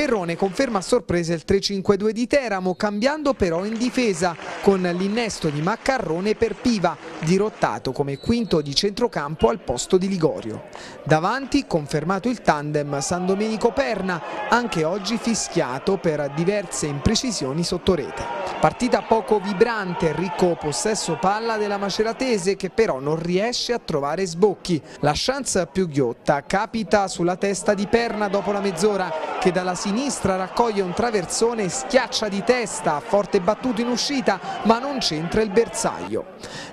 Perrone conferma a sorpresa il 3-5-2 di Teramo, cambiando però in difesa con l'innesto di Maccarrone per Piva, dirottato come quinto di centrocampo al posto di Ligorio. Davanti confermato il tandem San Domenico Perna, anche oggi fischiato per diverse imprecisioni sotto rete. Partita poco vibrante, ricco possesso palla della Maceratese che però non riesce a trovare sbocchi. La chance più ghiotta capita sulla testa di Perna dopo la mezz'ora che dalla sinistra raccoglie un traversone e schiaccia di testa, forte battuto in uscita ma non c'entra il bersaglio.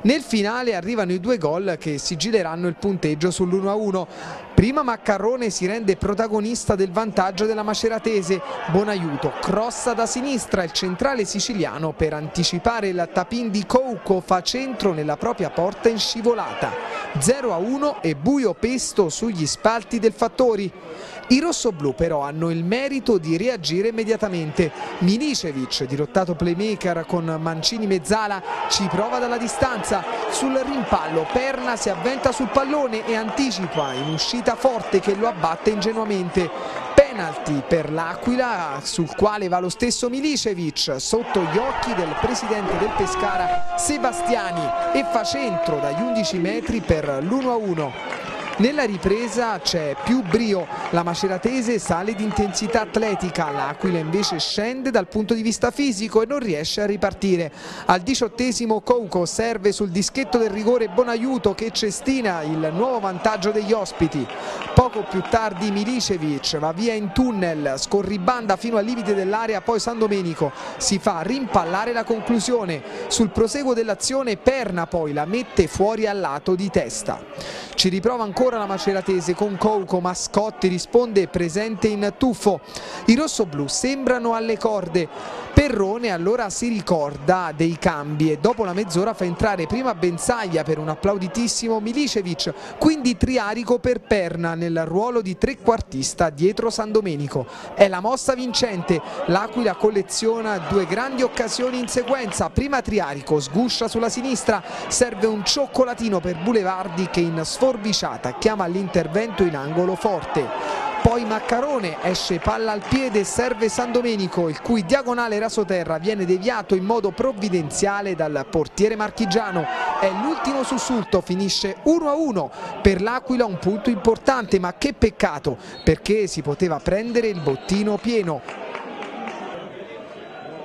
Nel finale arrivano i due gol che sigilleranno il punteggio sull'1-1. Prima Maccarrone si rende protagonista del vantaggio della Maceratese, buon aiuto, crossa da sinistra il centrale siciliano per anticipare il tapin di Couco fa centro nella propria porta in scivolata. 0-1 e buio pesto sugli spalti del Fattori. I rossoblù però hanno il merito di reagire immediatamente. Milicevic, dirottato playmaker con Mancini mezzala, ci prova dalla distanza. Sul rimpallo Perna si avventa sul pallone e anticipa in uscita forte che lo abbatte ingenuamente penalty per l'Aquila sul quale va lo stesso Milicevic sotto gli occhi del presidente del Pescara Sebastiani e fa centro dagli 11 metri per l'1-1. Nella ripresa c'è più brio, la maceratese sale di intensità atletica, l'Aquila invece scende dal punto di vista fisico e non riesce a ripartire. Al diciottesimo Couco serve sul dischetto del rigore Bonaiuto che cestina il nuovo vantaggio degli ospiti. Poco più tardi Milicevic va via in tunnel, scorribanda fino al limite dell'area, poi San Domenico si fa rimpallare la conclusione. Sul proseguo dell'azione Perna poi la mette fuori al lato di testa. Ci riprova ancora ancora la maceratese con Couco, Mascotti risponde presente in tuffo. I rossoblù sembrano alle corde. Perrone allora si ricorda dei cambi e dopo la mezz'ora fa entrare prima Benzaglia per un applauditissimo Milicevic, quindi Triarico per Perna nel ruolo di trequartista dietro San Domenico. È la mossa vincente, l'Aquila colleziona due grandi occasioni in sequenza, prima Triarico sguscia sulla sinistra, serve un cioccolatino per Bulevardi che in sforbiciata chiama l'intervento in angolo forte. Poi Maccarone esce palla al piede, serve San Domenico, il cui diagonale rasoterra viene deviato in modo provvidenziale dal portiere marchigiano. È l'ultimo sussulto finisce 1-1. Per l'Aquila un punto importante, ma che peccato, perché si poteva prendere il bottino pieno.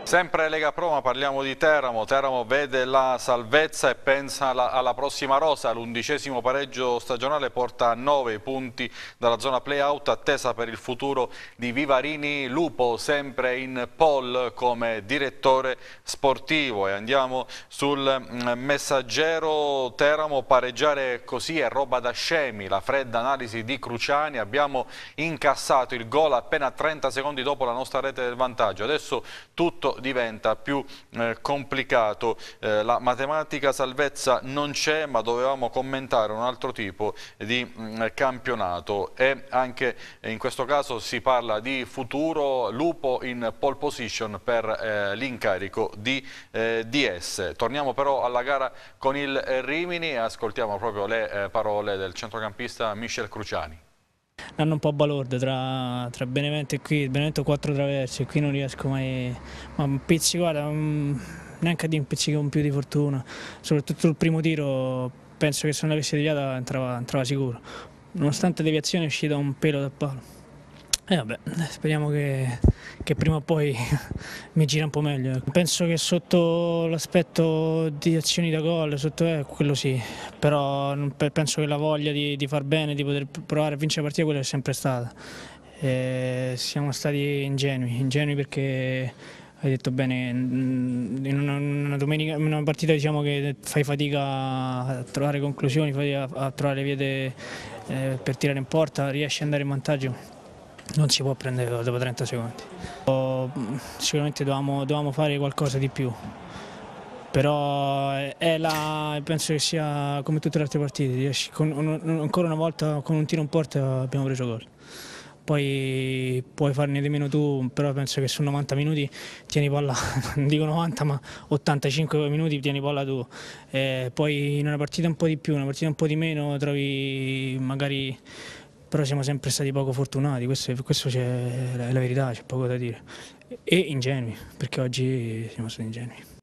Sempre Lega Pro, ma parliamo di Teramo. Teramo vede la salvezza e pensa alla, alla prossima rosa. L'undicesimo pareggio stagionale porta a 9 punti dalla zona play-out, attesa per il futuro di Vivarini Lupo, sempre in poll come direttore sportivo. E andiamo sul mm, messaggero Teramo, pareggiare così è roba da scemi. La fredda analisi di Cruciani, abbiamo incassato il gol appena 30 secondi dopo la nostra rete del vantaggio. Adesso tutto diventa più eh, complicato. Eh, la matematica salvezza non c'è, ma dovevamo commentare un altro tipo di mh, mm, campionato e anche eh, in questo caso si parla di futuro Lupo in pole position per eh, l'incarico di eh, DS. Torniamo però alla gara con il eh, Rimini e ascoltiamo proprio le parole del centrocampista Michel Cruciani. L'hanno un po' balordo tra, tra, Benevento e qui, Benevento quattro traversi, qui non riesco mai, ma un pizzico, guarda, un, neanche a dire un pizzico un più di fortuna, soprattutto il primo tiro penso che se non l'avessi tagliata entrava, entrava sicuro, nonostante deviazione è uscita un pelo dal palo eh vabbè, speriamo che, che, prima o poi [laughs] mi gira un po' meglio. Ecco. Penso che sotto l'aspetto di azioni da gol, sotto eh, quello sì, però penso che la voglia di, di, far bene, di poter provare a vincere la partita, quella è sempre stata. E siamo stati ingenui, ingenui perché hai detto bene, in una, una, domenica, in una partita diciamo che fai fatica a trovare conclusioni, fai a, a trovare vie de, eh, per tirare in porta, riesci ad andare in vantaggio non si può prendere dopo 30 secondi. Sicuramente dovevamo, dovevamo fare qualcosa di più, però la, penso che sia come tutte le altre partite, con, un, ancora una volta con un tiro in porta abbiamo preso gol. Poi puoi farne di meno tu, però penso che su 90 minuti tieni palla, [laughs] non dico 90 ma 85 minuti tieni palla tu. E eh, poi in una partita un po' di più, una partita un po' di meno trovi magari però siamo sempre stati poco fortunati, questo, questo è la, la verità, c'è poco da dire, e ingenui, perché oggi siamo stati ingenui.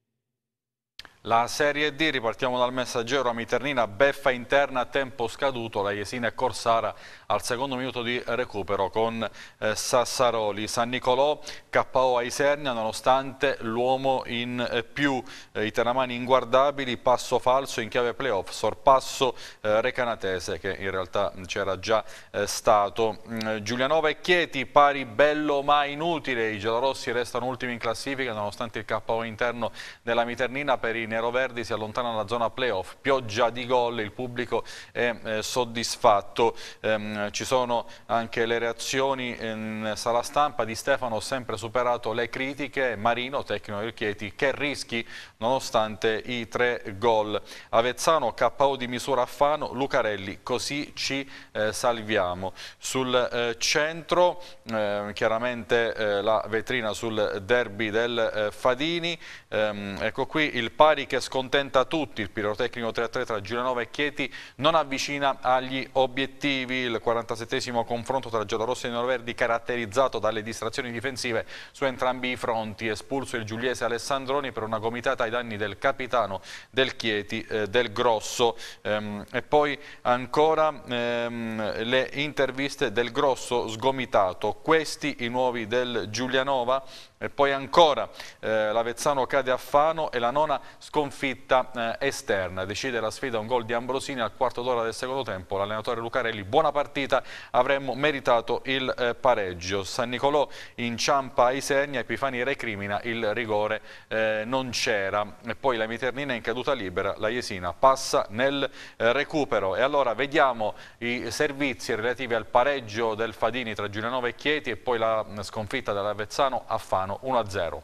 La Serie D, ripartiamo dal messaggero Amiternina beffa interna a tempo scaduto, la Jesina e Corsara al secondo minuto di recupero con eh, Sassaroli. San Nicolò, KO a Isernia, nonostante l'uomo in eh, più, eh, i teramani inguardabili, passo falso in chiave playoff, sorpasso eh, recanatese che in realtà c'era già eh, stato. Mm, Giulianova e Chieti, pari bello ma inutile, i gelorossi restano ultimi in classifica nonostante il KO interno della Miternina per i neroverdi si allontana dalla zona playoff, pioggia di gol, il pubblico è eh, soddisfatto, ehm, ci sono anche le reazioni in sala stampa di Stefano, sempre superato le critiche, Marino, tecnico del Chieti, che rischi nonostante i tre gol. Avezzano, KO di misura a Fano, Lucarelli, così ci eh, salviamo. Sul eh, centro, ehm, chiaramente eh, la vetrina sul derby del eh, Fadini, ehm, ecco qui il pari Ferrari che scontenta tutti, il pirotecnico 3-3 tra Giulianova e Chieti non avvicina agli obiettivi, il 47esimo confronto tra giallorossi e neroverdi caratterizzato dalle distrazioni difensive su entrambi i fronti, espulso il giuliese Alessandroni per una gomitata ai danni del capitano del Chieti, eh, del Grosso ehm, e poi ancora ehm, le interviste del Grosso sgomitato, questi i nuovi del Giulianova e poi ancora eh, l'Avezzano cade a Fano e la nona sconfitta eh, esterna. Decide la sfida un gol di Ambrosini al quarto d'ora del secondo tempo. L'allenatore Lucarelli, buona partita, avremmo meritato il eh, pareggio. San Nicolò inciampa ai segni, Epifani recrimina, il rigore eh, non c'era. E poi la Miternina in caduta libera, la Jesina passa nel eh, recupero. E allora vediamo i servizi relativi al pareggio del Fadini tra Giulianova e Chieti e poi la mm, sconfitta dell'Avezzano a Fano 1 a 0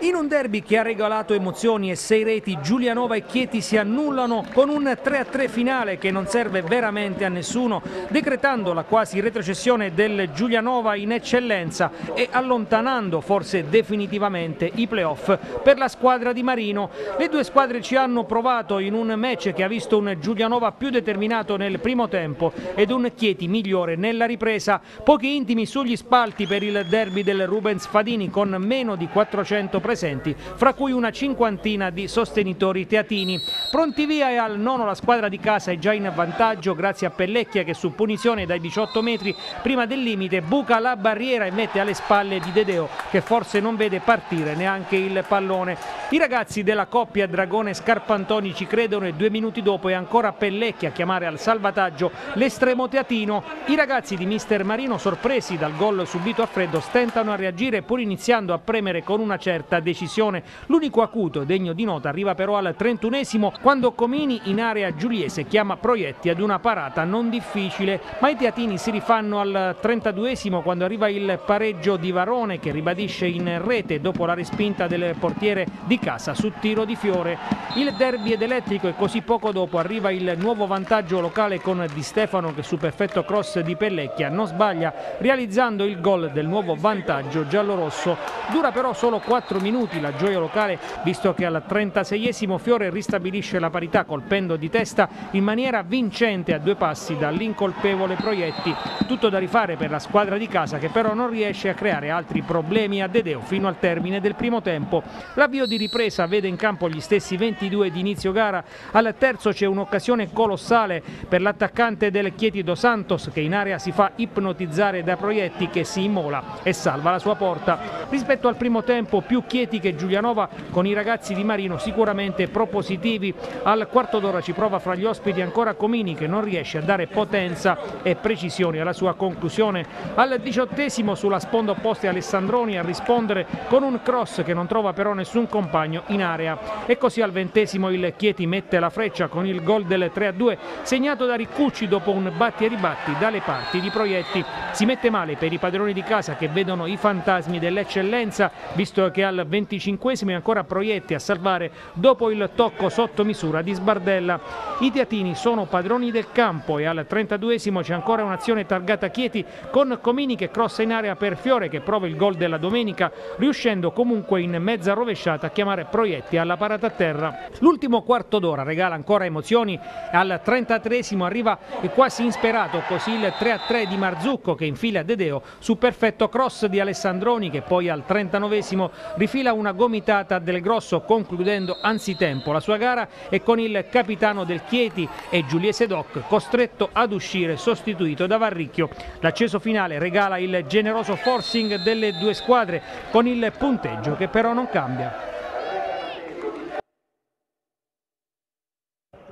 in un derby che ha regalato emozioni e sei reti, Giulianova e Chieti si annullano con un 3-3 finale che non serve veramente a nessuno, decretando la quasi retrocessione del Giulianova in eccellenza e allontanando forse definitivamente i playoff per la squadra di Marino. Le due squadre ci hanno provato in un match che ha visto un Giulianova più determinato nel primo tempo ed un Chieti migliore nella ripresa. Pochi intimi sugli spalti per il derby del Rubens Fadini con meno di 4 400 presenti, fra cui una cinquantina di sostenitori teatini. Pronti via e al nono la squadra di casa è già in vantaggio grazie a Pellecchia che su punizione dai 18 metri prima del limite buca la barriera e mette alle spalle di Dedeo che forse non vede partire neanche il pallone. I ragazzi della coppia Dragone Scarpantoni ci credono e due minuti dopo è ancora Pellecchia a chiamare al salvataggio l'estremo teatino. I ragazzi di mister Marino sorpresi dal gol subito a freddo stentano a reagire pur iniziando a premere con con una certa decisione. L'unico acuto degno di nota arriva però al 31esimo quando Comini in area giuliese chiama Proietti ad una parata non difficile, ma i teatini si rifanno al 32esimo quando arriva il pareggio di Varone che ribadisce in rete dopo la respinta del portiere di casa su tiro di fiore. Il derby ed elettrico e così poco dopo arriva il nuovo vantaggio locale con Di Stefano che su perfetto cross di Pellecchia non sbaglia realizzando il gol del nuovo vantaggio giallorosso. Dura però solo solo 4 minuti la gioia locale visto che al 36esimo Fiore ristabilisce la parità colpendo di testa in maniera vincente a due passi dall'incolpevole Proietti. Tutto da rifare per la squadra di casa che però non riesce a creare altri problemi a Dedeo fino al termine del primo tempo. L'avvio di ripresa vede in campo gli stessi 22 di inizio gara. Al terzo c'è un'occasione colossale per l'attaccante del Chieti Dos Santos che in area si fa ipnotizzare da Proietti che si immola e salva la sua porta. Rispetto al primo tempo tempo, più Chieti che Giulianova con i ragazzi di Marino sicuramente propositivi. Al quarto d'ora ci prova fra gli ospiti ancora Comini che non riesce a dare potenza e precisioni alla sua conclusione. Al diciottesimo sulla sponda opposta è Alessandroni a rispondere con un cross che non trova però nessun compagno in area. E così al ventesimo il Chieti mette la freccia con il gol del 3-2 a segnato da Riccucci dopo un batti e ribatti dalle parti di Proietti. Si mette male per i padroni di casa che vedono i fantasmi dell'eccellenza, visto visto che al 25 è ancora Proietti a salvare dopo il tocco sotto misura di Sbardella. I teatini sono padroni del campo e al 32 c'è ancora un'azione targata Chieti con Comini che crossa in area per Fiore che prova il gol della domenica riuscendo comunque in mezza rovesciata a chiamare Proietti alla parata a terra. L'ultimo quarto d'ora regala ancora emozioni al 33 arriva quasi insperato così il 3-3 di Marzucco che infila Dedeo su perfetto cross di Alessandroni che poi al 39 Massimo rifila una gomitata del grosso concludendo anzitempo la sua gara e con il capitano del Chieti e Giuliese Doc costretto ad uscire sostituito da Varricchio. L'acceso finale regala il generoso forcing delle due squadre con il punteggio che però non cambia.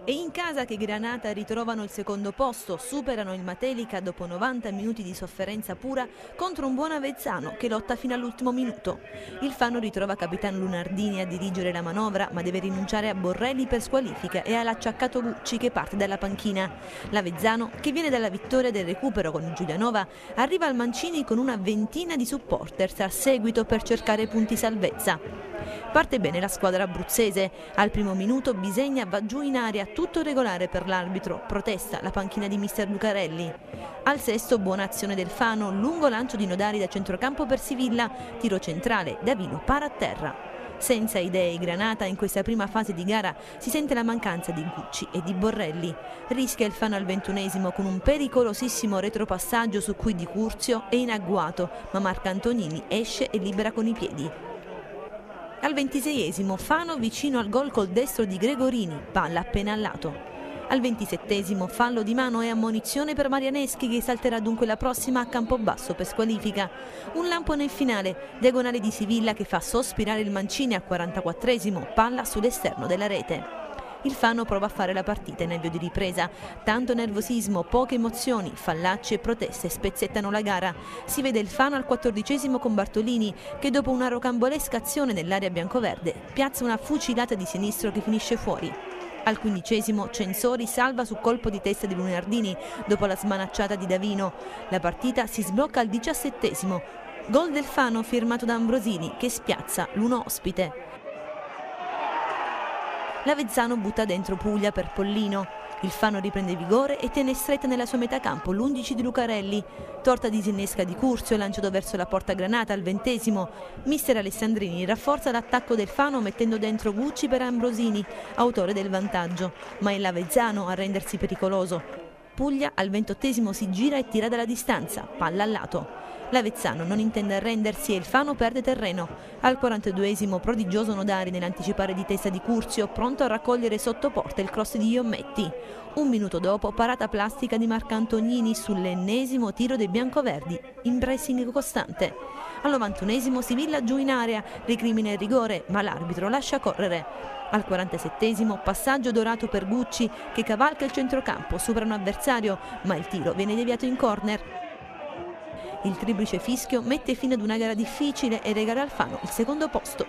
È in casa che Granata ritrovano il secondo posto, superano il Matelica dopo 90 minuti di sofferenza pura contro un buon Avezzano che lotta fino all'ultimo minuto. Il Fano ritrova Capitan Lunardini a dirigere la manovra ma deve rinunciare a Borrelli per squalifica e all'acciaccato Gucci che parte dalla panchina. L'Avezzano, che viene dalla vittoria del recupero con Giulianova, arriva al Mancini con una ventina di supporters a seguito per cercare punti salvezza. Parte bene la squadra abruzzese, al primo minuto Bisegna va giù in aria tutto regolare per l'arbitro, protesta la panchina di mister Lucarelli. Al sesto buona azione del Fano, lungo lancio di Nodari da centrocampo per Sivilla, tiro centrale, Davino para a terra. Senza idee Granata in questa prima fase di gara si sente la mancanza di Gucci e di Borrelli. Rischia il Fano al ventunesimo con un pericolosissimo retropassaggio su cui Di Curzio è in agguato, ma Antonini esce e libera con i piedi. Al ventiseiesimo Fano vicino al gol col destro di Gregorini, palla appena al lato. Al ventisettesimo fallo di mano e ammonizione per Marianeschi che salterà dunque la prossima a campo basso per squalifica. Un lampo nel finale, diagonale di Sivilla che fa sospirare il Mancini al 44esimo, palla sull'esterno della rete il Fano prova a fare la partita in avvio di ripresa. Tanto nervosismo, poche emozioni, fallacce e proteste spezzettano la gara. Si vede il Fano al quattordicesimo con Bartolini che dopo una rocambolesca azione nell'area biancoverde piazza una fucilata di sinistro che finisce fuori. Al quindicesimo Censori salva su colpo di testa di Lunardini dopo la smanacciata di Davino. La partita si sblocca al diciassettesimo. Gol del Fano firmato da Ambrosini che spiazza l'uno ospite. Lavezzano butta dentro Puglia per Pollino. Il Fano riprende vigore e tiene stretta nella sua metà campo l'11 di Lucarelli. Torta disinnesca di Curzio, e lanciato verso la porta granata al ventesimo. Mister Alessandrini rafforza l'attacco del Fano mettendo dentro Gucci per Ambrosini, autore del vantaggio. Ma è Lavezzano a rendersi pericoloso. Puglia al ventottesimo si gira e tira dalla distanza, palla al lato. L'Avezzano non intende arrendersi e il Fano perde terreno. Al 42esimo prodigioso Nodari nell'anticipare di testa di Curzio, pronto a raccogliere sotto porta il cross di Iommetti. Un minuto dopo, parata plastica di Marcantognini sull'ennesimo tiro dei biancoverdi, in pressing costante. Al 91esimo Sivilla giù in area, recrimina il rigore, ma l'arbitro lascia correre. Al 47 passaggio dorato per Gucci che cavalca il centrocampo, supera un avversario, ma il tiro viene deviato in corner. Il triplice fischio mette fine ad una gara difficile e regala Alfano il secondo posto.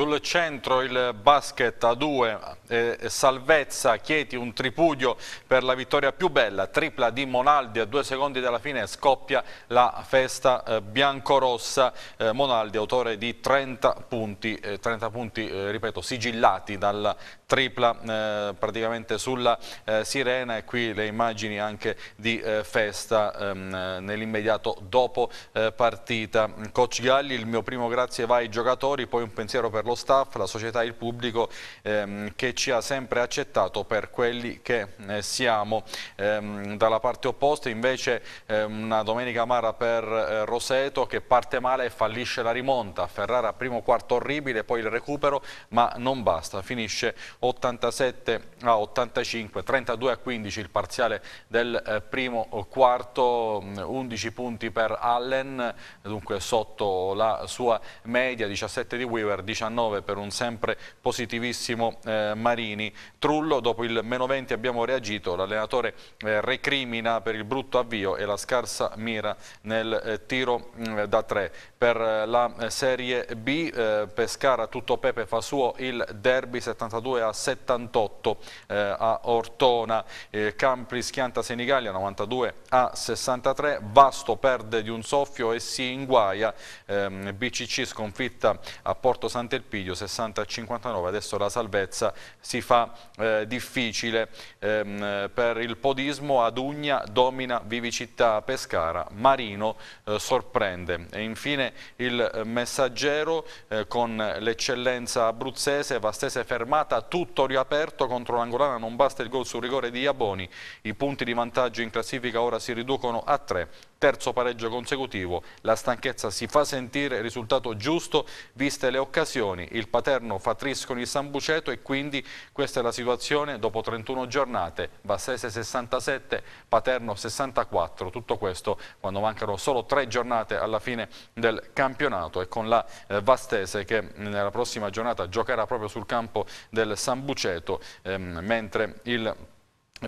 Sul centro il basket a due, eh, salvezza Chieti un tripudio per la vittoria più bella, tripla di Monaldi a due secondi dalla fine scoppia la festa eh, biancorossa, eh, Monaldi autore di 30 punti, 30 eh, punti eh, ripeto sigillati dalla tripla eh, praticamente sulla eh, sirena e qui le immagini anche di eh, festa ehm, nell'immediato dopo eh, partita. Coach Galli, il mio primo grazie va ai giocatori, poi un pensiero per lo staff, la società e il pubblico ehm, che ci ha sempre accettato per quelli che eh, siamo. Ehm, dalla parte opposta invece ehm, una domenica amara per eh, Roseto che parte male e fallisce la rimonta. Ferrara primo quarto orribile, poi il recupero, ma non basta, finisce 87 a 85, 32 a 15 il parziale del eh, primo quarto, 11 mm, punti per Allen, dunque sotto la sua media, 17 di Weaver, 19 per un sempre positivissimo eh, Marini. Trullo, dopo il meno 20 abbiamo reagito, l'allenatore eh, recrimina per il brutto avvio e la scarsa mira nel eh, tiro mh, mm, da 3. Per eh, la eh, Serie B, Pescara tutto Pepe fa suo il derby 72 a 78 eh, a Ortona, eh, Campri schianta Senigallia 92 a 63, Vasto perde di un soffio e si inguaia, ehm, BCC sconfitta a Porto Sant'Elpidio 60 a 59, adesso la salvezza si fa eh, difficile ehm, per il podismo, Adugna domina Vivicità Pescara, Marino eh, sorprende e infine il eh, messaggero eh, con l'eccellenza abruzzese, Vastese fermata, tutto tutto riaperto contro l'Angolana, non basta il gol sul rigore di Iaboni, i punti di vantaggio in classifica ora si riducono a tre, terzo pareggio consecutivo. La stanchezza si fa sentire, risultato giusto viste le occasioni. Il Paterno fa tris con il Sambuceto e quindi questa è la situazione dopo 31 giornate. Bassese 67, Paterno 64. Tutto questo quando mancano solo tre giornate alla fine del campionato e con la eh, Vastese che mm, nella prossima giornata giocherà proprio sul campo del Sambuceto ehm, mentre il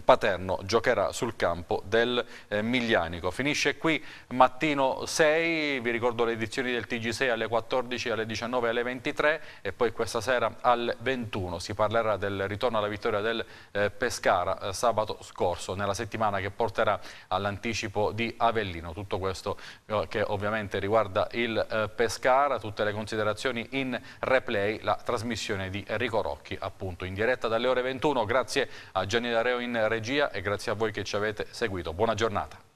Paterno giocherà sul campo del eh, Miglianico. Finisce qui mattino 6, vi ricordo le edizioni del TG6 alle 14, alle 19 alle 23 e poi questa sera alle 21 si parlerà del ritorno alla vittoria del eh, Pescara eh, sabato scorso nella settimana che porterà all'anticipo di Avellino. Tutto questo eh, che ovviamente riguarda il eh, Pescara, tutte le considerazioni in replay, la trasmissione di Enrico Rocchi appunto in diretta dalle ore 21. Grazie a Gianni Dareo in regia e grazie a voi che ci avete seguito. Buona giornata.